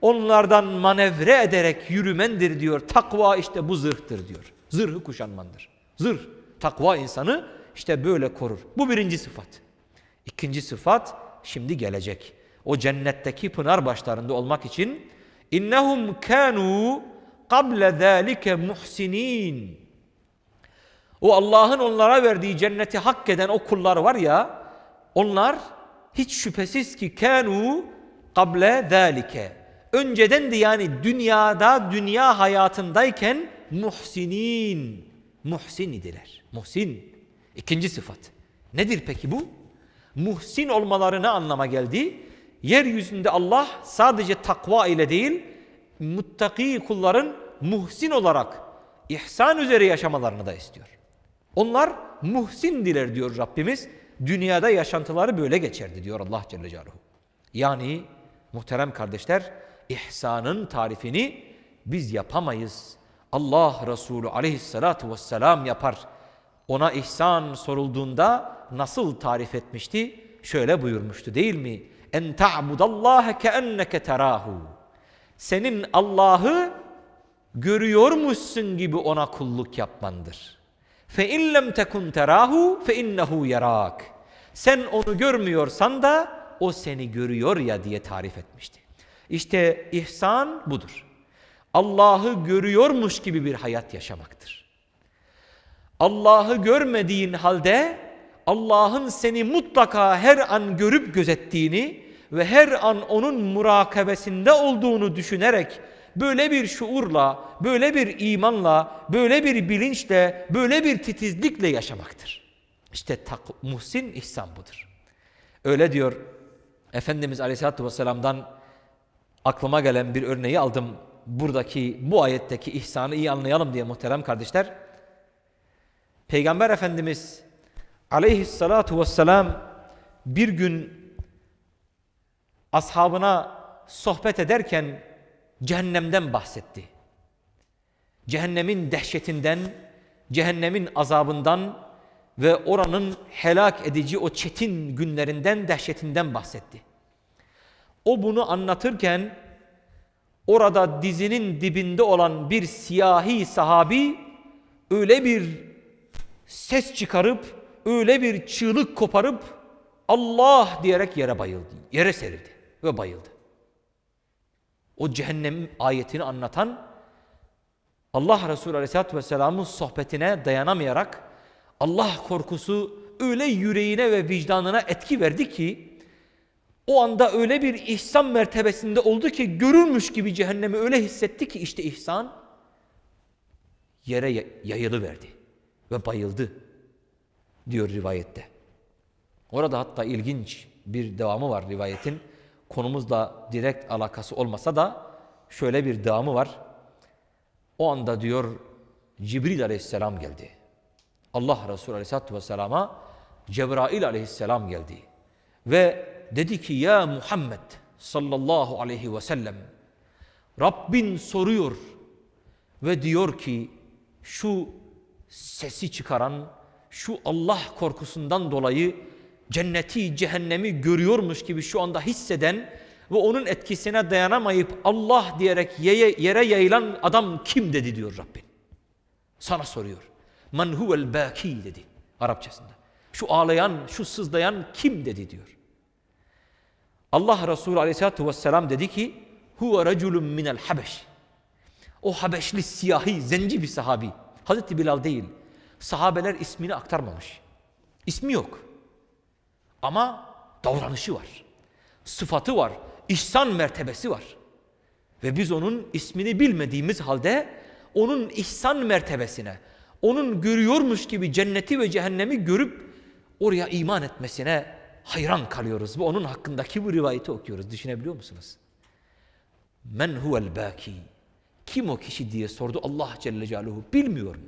onlardan manevre ederek yürümendir diyor. Takva işte bu zırhtır diyor. Zırhı kuşanmandır. Zırh. Takva insanı işte böyle korur. Bu birinci sıfat. İkinci sıfat şimdi gelecek. O cennetteki pınar başlarında olmak için innahum kanu qabla zalike muhsinin. O Allah'ın onlara verdiği cenneti hak eden o kullar var ya onlar hiç şüphesiz ki kenu kable zalike. Önceden de yani dünyada, dünya hayatındayken muhsinin, muhsin idiler. Muhsin. ikinci sıfat. Nedir peki bu? Muhsin olmalarını anlama geldi. Yeryüzünde Allah sadece takva ile değil, muttaki kulların muhsin olarak ihsan üzere yaşamalarını da istiyor. Onlar muhsin diler diyor Rabbimiz dünyada yaşantıları böyle geçerdi diyor Allah Celle Celaluhu. Yani muhterem kardeşler ihsanın tarifini biz yapamayız. Allah Resulü aleyhissalatu vesselam yapar. Ona ihsan sorulduğunda nasıl tarif etmişti? Şöyle buyurmuştu değil mi? En ta'budallaha keenneke terahu. Senin Allah'ı görüyormuşsun gibi ona kulluk yapmandır.'' Fe illem tekun terahu fe innehu yarak. Sen onu görmüyorsan da o seni görüyor ya diye tarif etmişti. İşte ihsan budur. Allah'ı görüyormuş gibi bir hayat yaşamaktır. Allah'ı görmediğin halde Allah'ın seni mutlaka her an görüp gözettiğini ve her an onun murakabesinde olduğunu düşünerek böyle bir şuurla, böyle bir imanla, böyle bir bilinçle, böyle bir titizlikle yaşamaktır. İşte tak, muhsin ihsan budur. Öyle diyor Efendimiz Aleyhisselatü Vesselam'dan aklıma gelen bir örneği aldım. Buradaki bu ayetteki ihsanı iyi anlayalım diye muhterem kardeşler. Peygamber Efendimiz Aleyhisselatü Vesselam bir gün ashabına sohbet ederken cehennemden bahsetti. Cehennemin dehşetinden, cehennemin azabından ve oranın helak edici o çetin günlerinden, dehşetinden bahsetti. O bunu anlatırken orada dizinin dibinde olan bir siyahi sahabi öyle bir ses çıkarıp, öyle bir çığlık koparıp Allah diyerek yere bayıldı, yere serildi ve bayıldı o cehennem ayetini anlatan Allah Resulü Aleyhisselatü Vesselam'ın sohbetine dayanamayarak Allah korkusu öyle yüreğine ve vicdanına etki verdi ki o anda öyle bir ihsan mertebesinde oldu ki görülmüş gibi cehennemi öyle hissetti ki işte ihsan yere yayılı verdi ve bayıldı diyor rivayette. Orada hatta ilginç bir devamı var rivayetin konumuzla direkt alakası olmasa da şöyle bir devamı var. O anda diyor Cibril aleyhisselam geldi. Allah Resulü aleyhisselatü vesselama Cebrail aleyhisselam geldi. Ve dedi ki ya Muhammed sallallahu aleyhi ve sellem Rabbin soruyor ve diyor ki şu sesi çıkaran, şu Allah korkusundan dolayı cenneti, cehennemi görüyormuş gibi şu anda hisseden ve onun etkisine dayanamayıp Allah diyerek yere yayılan adam kim dedi diyor Rabbin. Sana soruyor. Men huvel baki dedi Arapçasında. Şu ağlayan, şu sızlayan kim dedi diyor. Allah Resulü aleyhissalatu vesselam dedi ki huve reculun minel habeş. O Habeşli siyahi, zenci bir sahabi. Hazreti Bilal değil. Sahabeler ismini aktarmamış. İsmi yok. Ama davranışı var. Sıfatı var. ihsan mertebesi var. Ve biz onun ismini bilmediğimiz halde onun ihsan mertebesine, onun görüyormuş gibi cenneti ve cehennemi görüp oraya iman etmesine hayran kalıyoruz. Bu onun hakkındaki bu rivayeti okuyoruz. Düşünebiliyor musunuz? Men huvel baki. Kim o kişi diye sordu Allah Celle Celaluhu. Bilmiyor mu?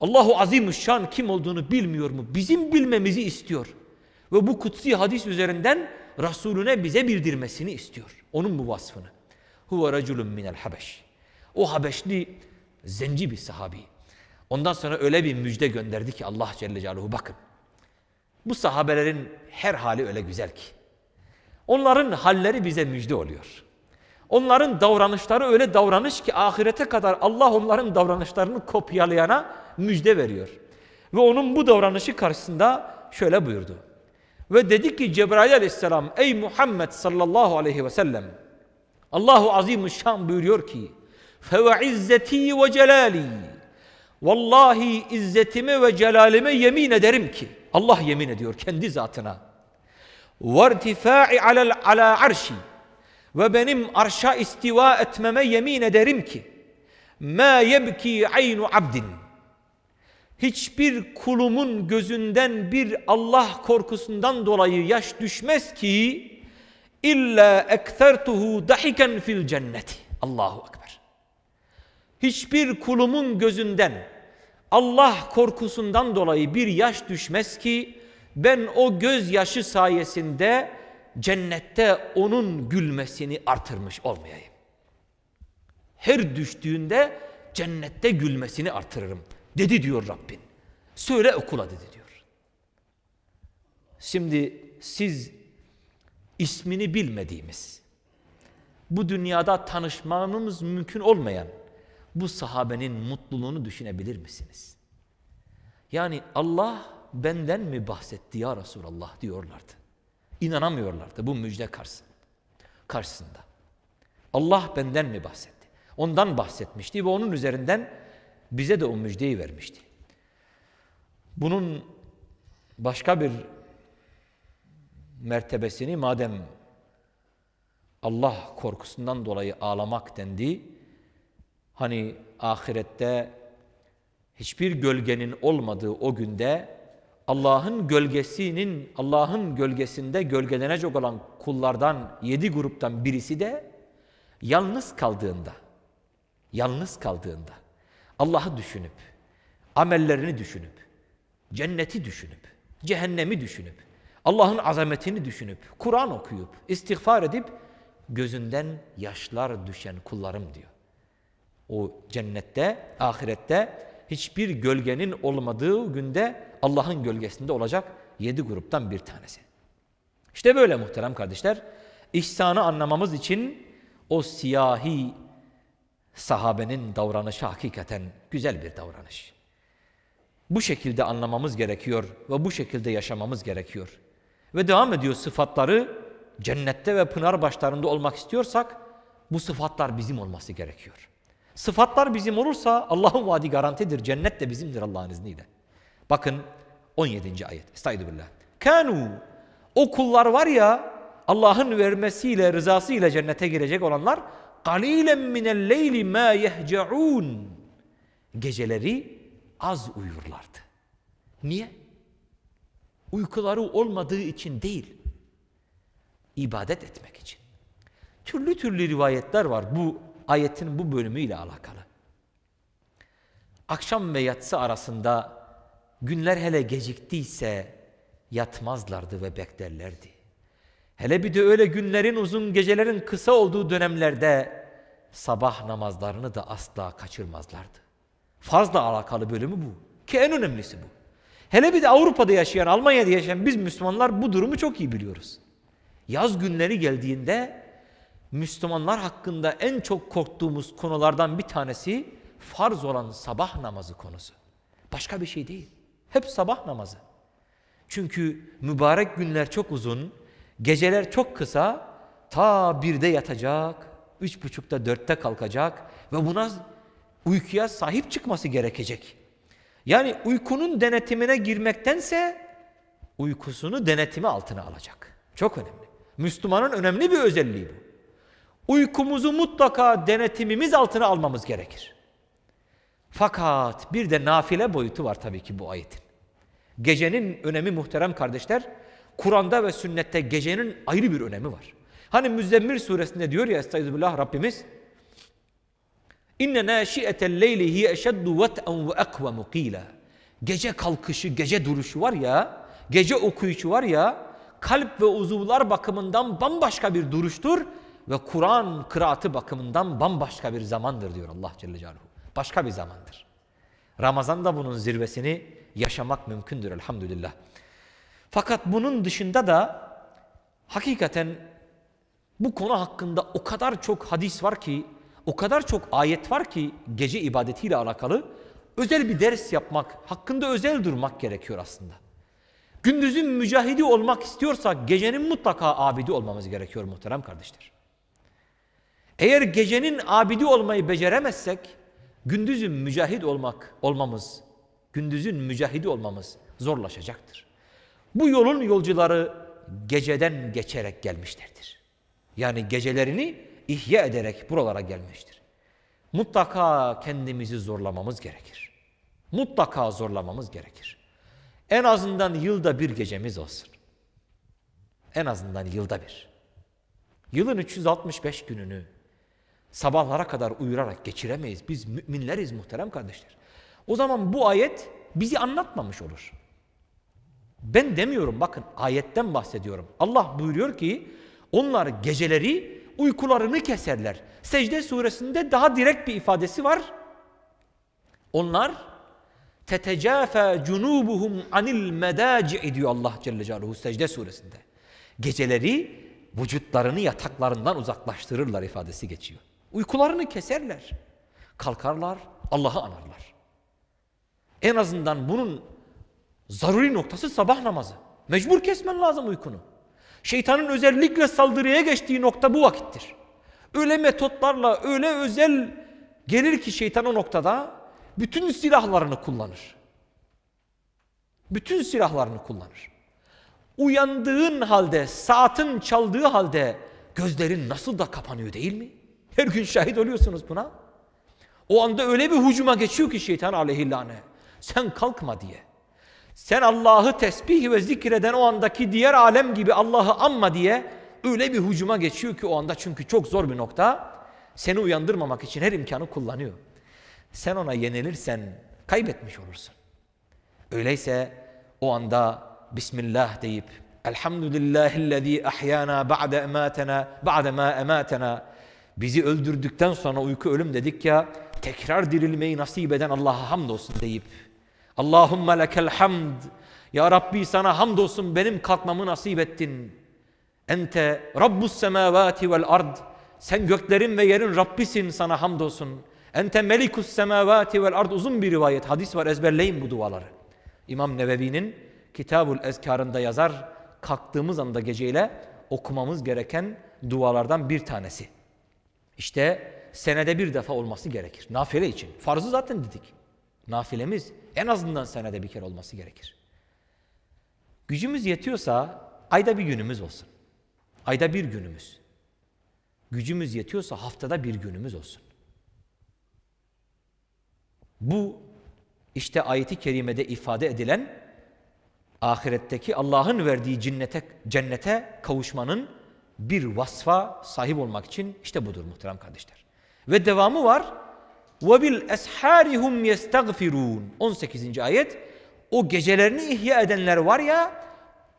Allahu Azimüşşan kim olduğunu bilmiyor mu? Bizim bilmemizi istiyor. Ve bu kutsi hadis üzerinden Resulüne bize bildirmesini istiyor. Onun bu vasfını. Huve raculun minel habeş. O Habeşli zenci bir sahabi. Ondan sonra öyle bir müjde gönderdi ki Allah Celle Celaluhu bakın. Bu sahabelerin her hali öyle güzel ki. Onların halleri bize müjde oluyor. Onların davranışları öyle davranış ki ahirete kadar Allah onların davranışlarını kopyalayana müjde veriyor. Ve onun bu davranışı karşısında şöyle buyurdu. Ve dedi ki Cebrail aleyhisselam ey Muhammed sallallahu aleyhi ve sellem Allahu Azimüşşan buyuruyor ki Feve izzeti ve celali Vallahi izzetimi ve celalime yemin ederim ki Allah yemin ediyor kendi zatına ve irtifai alel ala arşi ve benim arşa istiva etmeme yemin ederim ki ma yebki aynu abdin hiçbir kulumun gözünden bir Allah korkusundan dolayı yaş düşmez ki illa eksertuhu dahiken fil cenneti. Allahu Ekber. Hiçbir kulumun gözünden Allah korkusundan dolayı bir yaş düşmez ki ben o gözyaşı sayesinde cennette onun gülmesini artırmış olmayayım. Her düştüğünde cennette gülmesini artırırım.'' Dedi diyor Rabbin. Söyle okula dedi diyor. Şimdi siz ismini bilmediğimiz, bu dünyada tanışmamız mümkün olmayan bu sahabenin mutluluğunu düşünebilir misiniz? Yani Allah benden mi bahsetti ya Resulallah diyorlardı. İnanamıyorlardı bu müjde karşısında. karşısında. Allah benden mi bahsetti? Ondan bahsetmişti ve onun üzerinden bize de o müjdeyi vermişti. Bunun başka bir mertebesini madem Allah korkusundan dolayı ağlamak dendi, hani ahirette hiçbir gölgenin olmadığı o günde Allah'ın gölgesinin, Allah'ın gölgesinde gölgelenecek olan kullardan, yedi gruptan birisi de yalnız kaldığında, yalnız kaldığında Allah'ı düşünüp, amellerini düşünüp, cenneti düşünüp, cehennemi düşünüp, Allah'ın azametini düşünüp, Kur'an okuyup, istiğfar edip gözünden yaşlar düşen kullarım diyor. O cennette, ahirette hiçbir gölgenin olmadığı günde Allah'ın gölgesinde olacak yedi gruptan bir tanesi. İşte böyle muhterem kardeşler. İhsanı anlamamız için o siyahi sahabenin davranışı hakikaten güzel bir davranış. Bu şekilde anlamamız gerekiyor ve bu şekilde yaşamamız gerekiyor. Ve devam ediyor sıfatları cennette ve pınar başlarında olmak istiyorsak bu sıfatlar bizim olması gerekiyor. Sıfatlar bizim olursa Allah'ın vaadi garantidir. Cennet de bizimdir Allah'ın izniyle. Bakın 17. ayet. Estağfirullah. Kanu o kullar var ya Allah'ın vermesiyle, rızasıyla cennete girecek olanlar قَلِيلًا مِنَ اللَّيْلِ مَا يَهْجَعُونَ Geceleri az uyurlardı. Niye? Uykuları olmadığı için değil, ibadet etmek için. Türlü türlü rivayetler var bu ayetin bu bölümüyle alakalı. Akşam ve yatsı arasında günler hele geciktiyse yatmazlardı ve beklerlerdi. Hele bir de öyle günlerin uzun gecelerin kısa olduğu dönemlerde sabah namazlarını da asla kaçırmazlardı. Fazla alakalı bölümü bu. Ki en önemlisi bu. Hele bir de Avrupa'da yaşayan, Almanya'da yaşayan biz Müslümanlar bu durumu çok iyi biliyoruz. Yaz günleri geldiğinde Müslümanlar hakkında en çok korktuğumuz konulardan bir tanesi farz olan sabah namazı konusu. Başka bir şey değil. Hep sabah namazı. Çünkü mübarek günler çok uzun, Geceler çok kısa, ta birde yatacak, üç buçukta dörtte kalkacak ve buna uykuya sahip çıkması gerekecek. Yani uykunun denetimine girmektense uykusunu denetimi altına alacak. Çok önemli. Müslümanın önemli bir özelliği bu. Uykumuzu mutlaka denetimimiz altına almamız gerekir. Fakat bir de nafile boyutu var tabii ki bu ayetin. Gecenin önemi muhterem kardeşler Kur'an'da ve sünnette gecenin ayrı bir önemi var. Hani Müzzemmil suresinde diyor ya Estağfirullah Rabbimiz İnne nâşi'etel leyli hiye eşeddu vet'en ve ekvemu qîle. Gece kalkışı, gece duruşu var ya, gece okuyuşu var ya, kalp ve uzuvlar bakımından bambaşka bir duruştur ve Kur'an kıraatı bakımından bambaşka bir zamandır diyor Allah Celle Celaluhu. Başka bir zamandır. Ramazan'da bunun zirvesini yaşamak mümkündür elhamdülillah. Fakat bunun dışında da hakikaten bu konu hakkında o kadar çok hadis var ki, o kadar çok ayet var ki gece ibadetiyle alakalı özel bir ders yapmak, hakkında özel durmak gerekiyor aslında. Gündüzün mücahidi olmak istiyorsak gecenin mutlaka abidi olmamız gerekiyor muhterem kardeşler. Eğer gecenin abidi olmayı beceremezsek gündüzün mücahid olmak olmamız, gündüzün mücahidi olmamız zorlaşacaktır. Bu yolun yolcuları geceden geçerek gelmişlerdir. Yani gecelerini ihya ederek buralara gelmiştir. Mutlaka kendimizi zorlamamız gerekir. Mutlaka zorlamamız gerekir. En azından yılda bir gecemiz olsun. En azından yılda bir. Yılın 365 gününü sabahlara kadar uyurarak geçiremeyiz. Biz müminleriz muhterem kardeşler. O zaman bu ayet bizi anlatmamış olur. Ben demiyorum bakın ayetten bahsediyorum. Allah buyuruyor ki onlar geceleri uykularını keserler. Secde suresinde daha direkt bir ifadesi var. Onlar tetecefe cunubuhum anil medaci ediyor Allah Celle Celaluhu secde suresinde. Geceleri vücutlarını yataklarından uzaklaştırırlar ifadesi geçiyor. Uykularını keserler. Kalkarlar, Allah'ı anarlar. En azından bunun Zaruri noktası sabah namazı. Mecbur kesmen lazım uykunu. Şeytanın özellikle saldırıya geçtiği nokta bu vakittir. Öyle metotlarla, öyle özel gelir ki şeytan o noktada bütün silahlarını kullanır. Bütün silahlarını kullanır. Uyandığın halde, saatin çaldığı halde gözlerin nasıl da kapanıyor değil mi? Her gün şahit oluyorsunuz buna. O anda öyle bir hucuma geçiyor ki şeytan aleyhillâne. Sen kalkma diye. Sen Allah'ı tesbih ve zikreden o andaki diğer alem gibi Allah'ı anma diye öyle bir hucuma geçiyor ki o anda çünkü çok zor bir nokta. Seni uyandırmamak için her imkanı kullanıyor. Sen ona yenilirsen kaybetmiş olursun. Öyleyse o anda Bismillah deyip Elhamdülillahillezî ahyana ba'de ematena ba'de ma ematena bizi öldürdükten sonra uyku ölüm dedik ya tekrar dirilmeyi nasip eden Allah'a hamdolsun deyip Allahümme lekel hamd. Ya Rabbi sana hamdolsun benim kalkmamı nasip ettin. Ente Rabbus semavati vel ard. Sen göklerin ve yerin Rabbisin sana hamdolsun. Ente melikus semavati vel ard. Uzun bir rivayet hadis var ezberleyin bu duaları. İmam Nevevi'nin Kitabul Ezkar'ında yazar. Kalktığımız anda geceyle okumamız gereken dualardan bir tanesi. İşte senede bir defa olması gerekir. Nafile için. Farzı zaten dedik. Nafilemiz en azından senede bir kere olması gerekir. Gücümüz yetiyorsa ayda bir günümüz olsun. Ayda bir günümüz. Gücümüz yetiyorsa haftada bir günümüz olsun. Bu işte ayeti kerimede ifade edilen ahiretteki Allah'ın verdiği cennete, cennete kavuşmanın bir vasfa sahip olmak için işte budur muhterem kardeşler. Ve devamı var. Ve bil esharihum yestagfirun. 18. ayet. O gecelerini ihya edenler var ya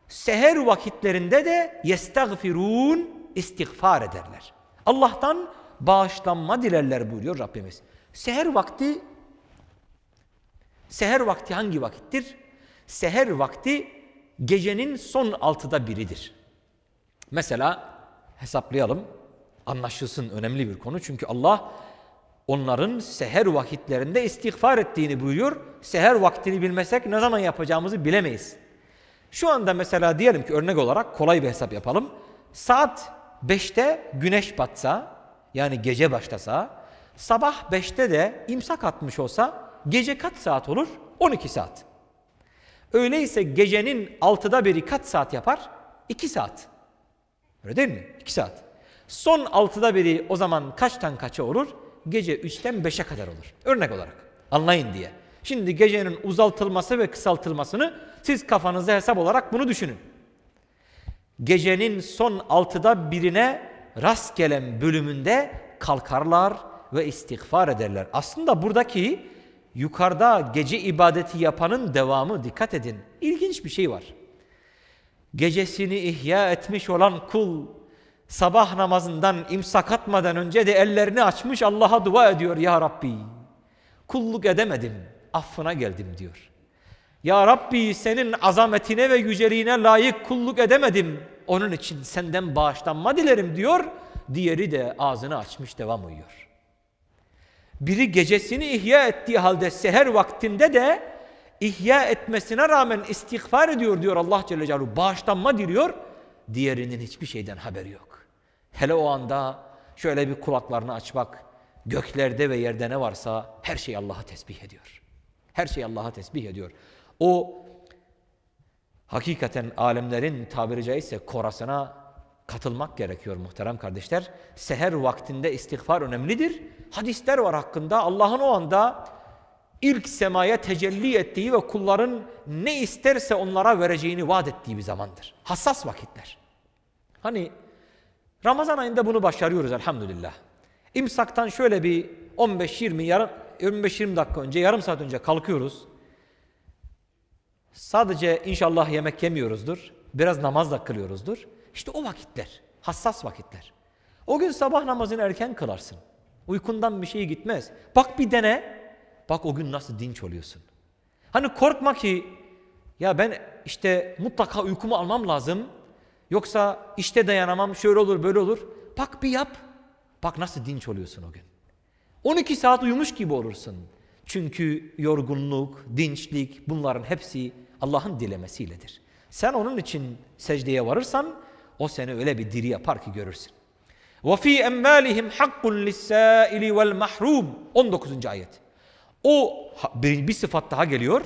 seher vakitlerinde de yestagfirun istiğfar ederler. Allah'tan bağışlanma dilerler buyuruyor Rabbimiz. Seher vakti Seher vakti hangi vakittir? Seher vakti gecenin son altıda biridir. Mesela hesaplayalım. Anlaşılsın önemli bir konu. Çünkü Allah onların seher vakitlerinde istiğfar ettiğini buyuruyor. Seher vaktini bilmesek ne zaman yapacağımızı bilemeyiz. Şu anda mesela diyelim ki örnek olarak kolay bir hesap yapalım. Saat 5'te güneş batsa yani gece başlasa sabah 5'te de imsak atmış olsa gece kaç saat olur? 12 saat. Öyleyse gecenin 6'da biri kaç saat yapar? 2 saat. Öyle değil mi? 2 saat. Son 6'da biri o zaman kaçtan kaça olur? gece 3'ten 5'e kadar olur. Örnek olarak anlayın diye. Şimdi gecenin uzaltılması ve kısaltılmasını siz kafanızda hesap olarak bunu düşünün. Gecenin son 6'da birine rast gelen bölümünde kalkarlar ve istiğfar ederler. Aslında buradaki yukarıda gece ibadeti yapanın devamı dikkat edin. İlginç bir şey var. Gecesini ihya etmiş olan kul sabah namazından imsak atmadan önce de ellerini açmış Allah'a dua ediyor ya Rabbi. Kulluk edemedim, affına geldim diyor. Ya Rabbi senin azametine ve yüceliğine layık kulluk edemedim. Onun için senden bağışlanma dilerim diyor. Diğeri de ağzını açmış devam uyuyor. Biri gecesini ihya ettiği halde seher vaktinde de ihya etmesine rağmen istiğfar ediyor diyor Allah Celle Celaluhu. Bağışlanma diliyor. Diğerinin hiçbir şeyden haberi yok. Hele o anda şöyle bir kulaklarını açmak, göklerde ve yerde ne varsa her şey Allah'a tesbih ediyor. Her şey Allah'a tesbih ediyor. O hakikaten alemlerin tabiri caizse korasına katılmak gerekiyor muhterem kardeşler. Seher vaktinde istiğfar önemlidir. Hadisler var hakkında Allah'ın o anda ilk semaya tecelli ettiği ve kulların ne isterse onlara vereceğini vaat ettiği bir zamandır. Hassas vakitler. Hani Ramazan ayında bunu başarıyoruz elhamdülillah. İmsaktan şöyle bir 15-20 yarım 20 dakika önce, yarım saat önce kalkıyoruz. Sadece inşallah yemek yemiyoruzdur. Biraz namaz da kılıyoruzdur. İşte o vakitler, hassas vakitler. O gün sabah namazını erken kılarsın. Uykundan bir şey gitmez. Bak bir dene. Bak o gün nasıl dinç oluyorsun. Hani korkma ki ya ben işte mutlaka uykumu almam lazım. Yoksa işte dayanamam şöyle olur böyle olur. Bak bir yap. Bak nasıl dinç oluyorsun o gün. 12 saat uyumuş gibi olursun. Çünkü yorgunluk, dinçlik bunların hepsi Allah'ın dilemesiyledir. Sen onun için secdeye varırsan o seni öyle bir diri yapar ki görürsün. وَفِي اَمْوَالِهِمْ حَقٌّ لِلسَّائِلِ وَالْمَحْرُوم 19. ayet. O bir, bir sıfat daha geliyor.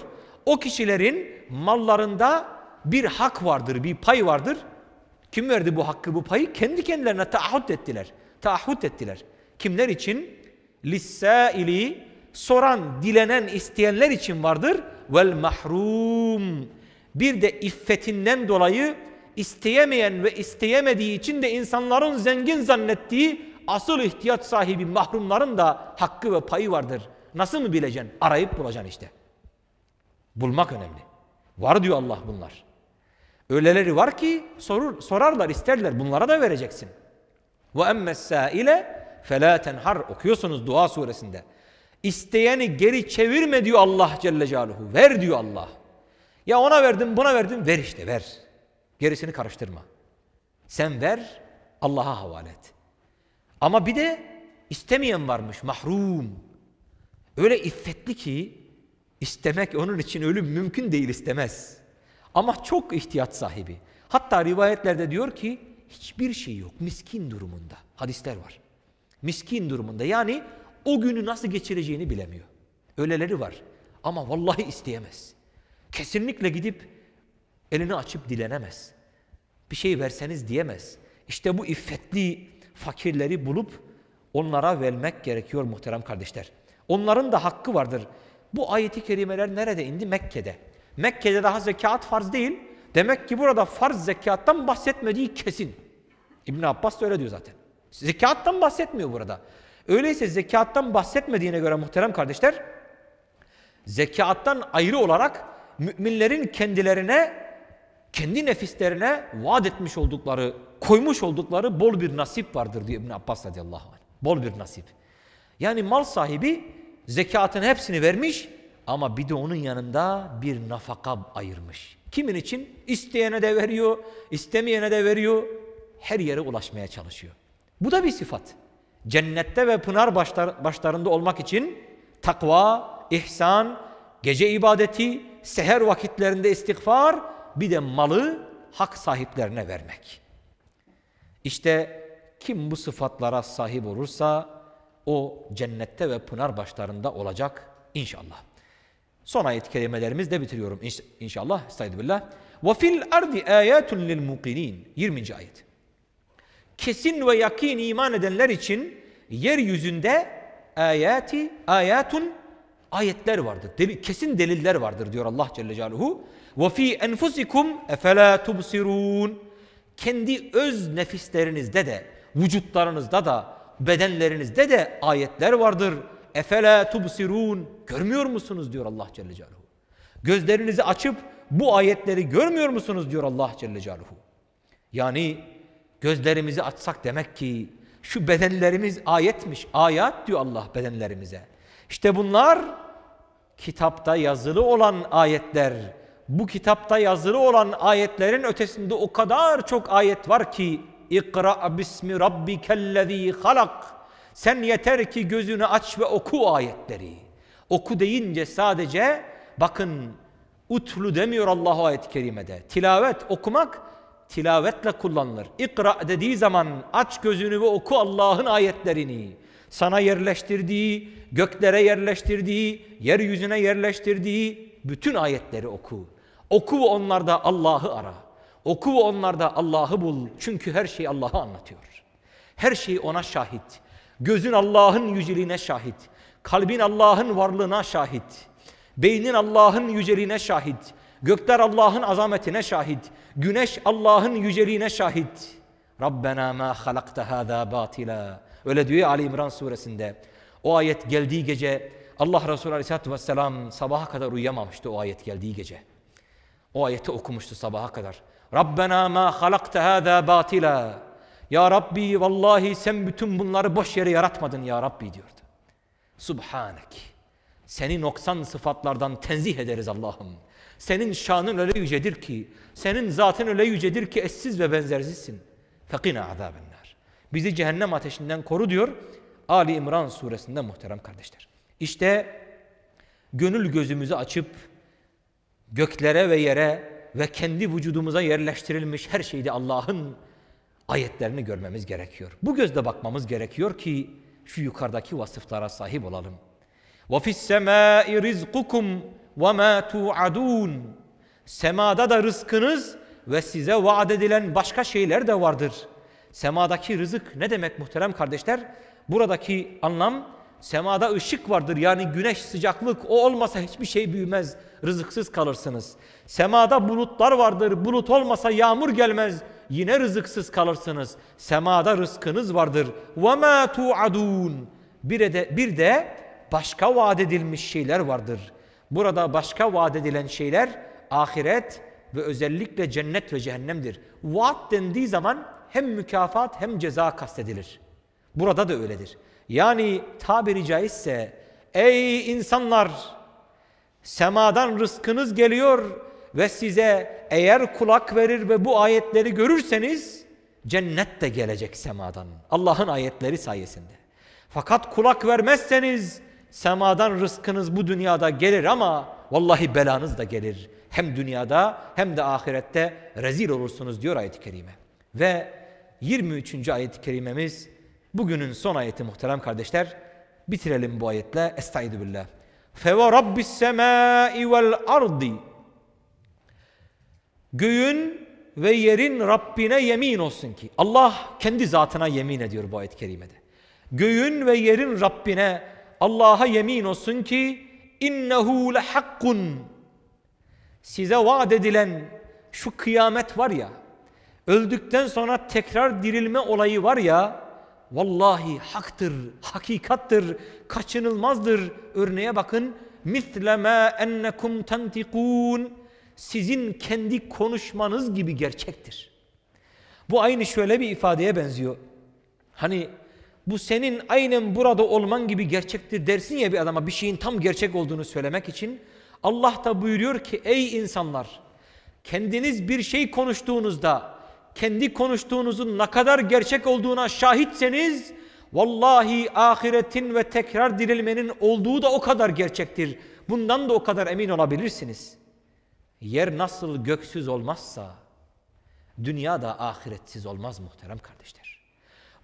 O kişilerin mallarında bir hak vardır, bir pay vardır. Kim verdi bu hakkı, bu payı? Kendi kendilerine taahhüt ettiler. Taahhüt ettiler. Kimler için? Lissaili soran, dilenen, isteyenler için vardır. Vel mahrum. Bir de iffetinden dolayı isteyemeyen ve isteyemediği için de insanların zengin zannettiği asıl ihtiyaç sahibi mahrumların da hakkı ve payı vardır. Nasıl mı bileceksin? Arayıp bulacaksın işte. Bulmak önemli. Var diyor Allah bunlar. Öyleleri var ki sorur, sorarlar isterler bunlara da vereceksin. Ve emmes saile fela tenhar okuyorsunuz dua suresinde. İsteyeni geri çevirme diyor Allah Celle Celaluhu. Ver diyor Allah. Ya ona verdim buna verdim ver işte ver. Gerisini karıştırma. Sen ver Allah'a havale et. Ama bir de istemeyen varmış mahrum. Öyle iffetli ki istemek onun için ölüm mümkün değil istemez. Ama çok ihtiyaç sahibi. Hatta rivayetlerde diyor ki hiçbir şey yok miskin durumunda. Hadisler var. Miskin durumunda yani o günü nasıl geçireceğini bilemiyor. Öleleri var ama vallahi isteyemez. Kesinlikle gidip elini açıp dilenemez. Bir şey verseniz diyemez. İşte bu iffetli fakirleri bulup onlara vermek gerekiyor muhterem kardeşler. Onların da hakkı vardır. Bu ayeti kerimeler nerede indi? Mekke'de. Mekke'de daha zekat farz değil. Demek ki burada farz zekattan bahsetmediği kesin. İbn Abbas da öyle diyor zaten. Zekattan bahsetmiyor burada. Öyleyse zekattan bahsetmediğine göre muhterem kardeşler, zekattan ayrı olarak müminlerin kendilerine, kendi nefislerine vaat etmiş oldukları, koymuş oldukları bol bir nasip vardır diyor İbn Abbas radıyallahu anh. Bol bir nasip. Yani mal sahibi zekatın hepsini vermiş, ama bir de onun yanında bir nafaka ayırmış. Kimin için? İsteyene de veriyor, istemeyene de veriyor. Her yere ulaşmaya çalışıyor. Bu da bir sıfat. Cennette ve pınar başlar, başlarında olmak için takva, ihsan, gece ibadeti, seher vakitlerinde istiğfar, bir de malı hak sahiplerine vermek. İşte kim bu sıfatlara sahip olursa o cennette ve pınar başlarında olacak inşallah. Son ayet kelimelerimiz de bitiriyorum inşallah. Estağfirullah. Ve fil ardi ayetun lil mukinin. 20. ayet. Kesin ve yakin iman edenler için yeryüzünde ayeti ayetun ayetler vardır. Deli, kesin deliller vardır diyor Allah Celle Celaluhu. Ve fi enfusikum efela tubsirun. Kendi öz nefislerinizde de, vücutlarınızda da, bedenlerinizde de ayetler vardır. Efela tubsirun. Görmüyor musunuz diyor Allah Celle Celaluhu. Gözlerinizi açıp bu ayetleri görmüyor musunuz diyor Allah Celle Celaluhu. Yani gözlerimizi açsak demek ki şu bedenlerimiz ayetmiş. ayet diyor Allah bedenlerimize. İşte bunlar kitapta yazılı olan ayetler. Bu kitapta yazılı olan ayetlerin ötesinde o kadar çok ayet var ki İkra bismi rabbikellezî halak. Sen yeter ki gözünü aç ve oku ayetleri. Oku deyince sadece bakın utlu demiyor Allah ayet-i kerimede. Tilavet okumak tilavetle kullanılır. İkra dediği zaman aç gözünü ve oku Allah'ın ayetlerini. Sana yerleştirdiği, göklere yerleştirdiği, yeryüzüne yerleştirdiği bütün ayetleri oku. Oku ve onlarda Allah'ı ara. Oku ve onlarda Allah'ı bul. Çünkü her şey Allah'a anlatıyor. Her şey ona şahit. Gözün Allah'ın yüceliğine şahit. Kalbin Allah'ın varlığına şahit. Beynin Allah'ın yüceliğine şahit. Gökler Allah'ın azametine şahit. Güneş Allah'ın yüceliğine şahit. Rabbena ma halakta hâzâ batila. Öyle diyor Ali İmran suresinde. O ayet geldiği gece Allah Resulü Aleyhisselatü Vesselam sabaha kadar uyuyamamıştı o ayet geldiği gece. O ayeti okumuştu sabaha kadar. Rabbena ma halakta hâzâ batila. Ya Rabbi vallahi sen bütün bunları boş yere yaratmadın ya Rabbi diyordu. Subhanek. Seni noksan sıfatlardan tenzih ederiz Allah'ım. Senin şanın öyle yücedir ki, senin zatın öyle yücedir ki eşsiz ve benzersizsin. Fakina azabenler. Bizi cehennem ateşinden koru diyor Ali İmran suresinde muhterem kardeşler. İşte gönül gözümüzü açıp göklere ve yere ve kendi vücudumuza yerleştirilmiş her şeyde Allah'ın ayetlerini görmemiz gerekiyor. Bu gözle bakmamız gerekiyor ki şu yukarıdaki vasıflara sahip olalım. وَفِي السَّمَاءِ رِزْقُكُمْ وَمَا تُعَدُونَ Semada da rızkınız ve size vaat edilen başka şeyler de vardır. Semadaki rızık ne demek muhterem kardeşler? Buradaki anlam semada ışık vardır yani güneş sıcaklık o olmasa hiçbir şey büyümez rızıksız kalırsınız. Semada bulutlar vardır bulut olmasa yağmur gelmez yine rızıksız kalırsınız. Semada rızkınız vardır. وَمَا تُعَدُونَ bir de, bir de başka vaat edilmiş şeyler vardır. Burada başka vaat edilen şeyler ahiret ve özellikle cennet ve cehennemdir. Vaat dendiği zaman hem mükafat hem ceza kastedilir. Burada da öyledir. Yani tabiri caizse ey insanlar semadan rızkınız geliyor ve size eğer kulak verir ve bu ayetleri görürseniz cennet de gelecek semadan. Allah'ın ayetleri sayesinde. Fakat kulak vermezseniz semadan rızkınız bu dünyada gelir ama vallahi belanız da gelir. Hem dünyada hem de ahirette rezil olursunuz diyor ayet-i kerime. Ve 23. ayet-i kerimemiz bugünün son ayeti muhterem kardeşler. Bitirelim bu ayetle. Estaizu billah. Fe ve rabbis semai vel ardi Göğün ve yerin Rabbine yemin olsun ki. Allah kendi zatına yemin ediyor bu ayet kerimede. Göğün ve yerin Rabbine Allah'a yemin olsun ki innehu lehakkun. Size vaat edilen şu kıyamet var ya, öldükten sonra tekrar dirilme olayı var ya, vallahi haktır, hakikattır, kaçınılmazdır. Örneğe bakın. Misle ma ennekum tentikun sizin kendi konuşmanız gibi gerçektir. Bu aynı şöyle bir ifadeye benziyor. Hani bu senin aynen burada olman gibi gerçektir dersin ya bir adama bir şeyin tam gerçek olduğunu söylemek için Allah da buyuruyor ki ey insanlar kendiniz bir şey konuştuğunuzda kendi konuştuğunuzun ne kadar gerçek olduğuna şahitseniz vallahi ahiretin ve tekrar dirilmenin olduğu da o kadar gerçektir. Bundan da o kadar emin olabilirsiniz. Yer nasıl göksüz olmazsa dünya da ahiretsiz olmaz muhterem kardeşler.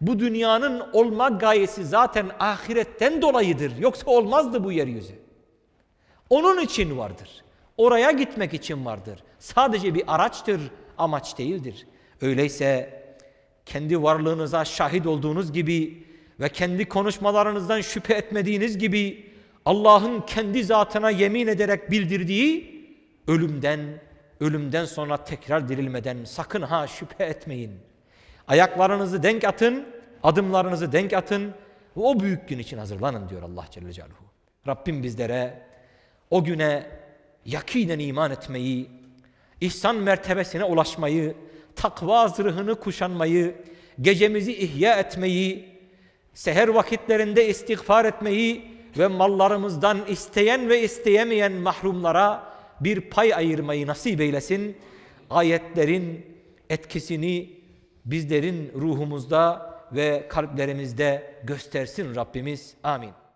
Bu dünyanın olma gayesi zaten ahiretten dolayıdır. Yoksa olmazdı bu yeryüzü. Onun için vardır. Oraya gitmek için vardır. Sadece bir araçtır, amaç değildir. Öyleyse kendi varlığınıza şahit olduğunuz gibi ve kendi konuşmalarınızdan şüphe etmediğiniz gibi Allah'ın kendi zatına yemin ederek bildirdiği Ölümden, ölümden sonra tekrar dirilmeden sakın ha şüphe etmeyin. Ayaklarınızı denk atın, adımlarınızı denk atın ve o büyük gün için hazırlanın diyor Allah Celle Celaluhu. Rabbim bizlere o güne yakinen iman etmeyi, ihsan mertebesine ulaşmayı, takva zırhını kuşanmayı, gecemizi ihya etmeyi, seher vakitlerinde istiğfar etmeyi ve mallarımızdan isteyen ve isteyemeyen mahrumlara bir pay ayırmayı nasip eylesin. Ayetlerin etkisini bizlerin ruhumuzda ve kalplerimizde göstersin Rabbimiz. Amin.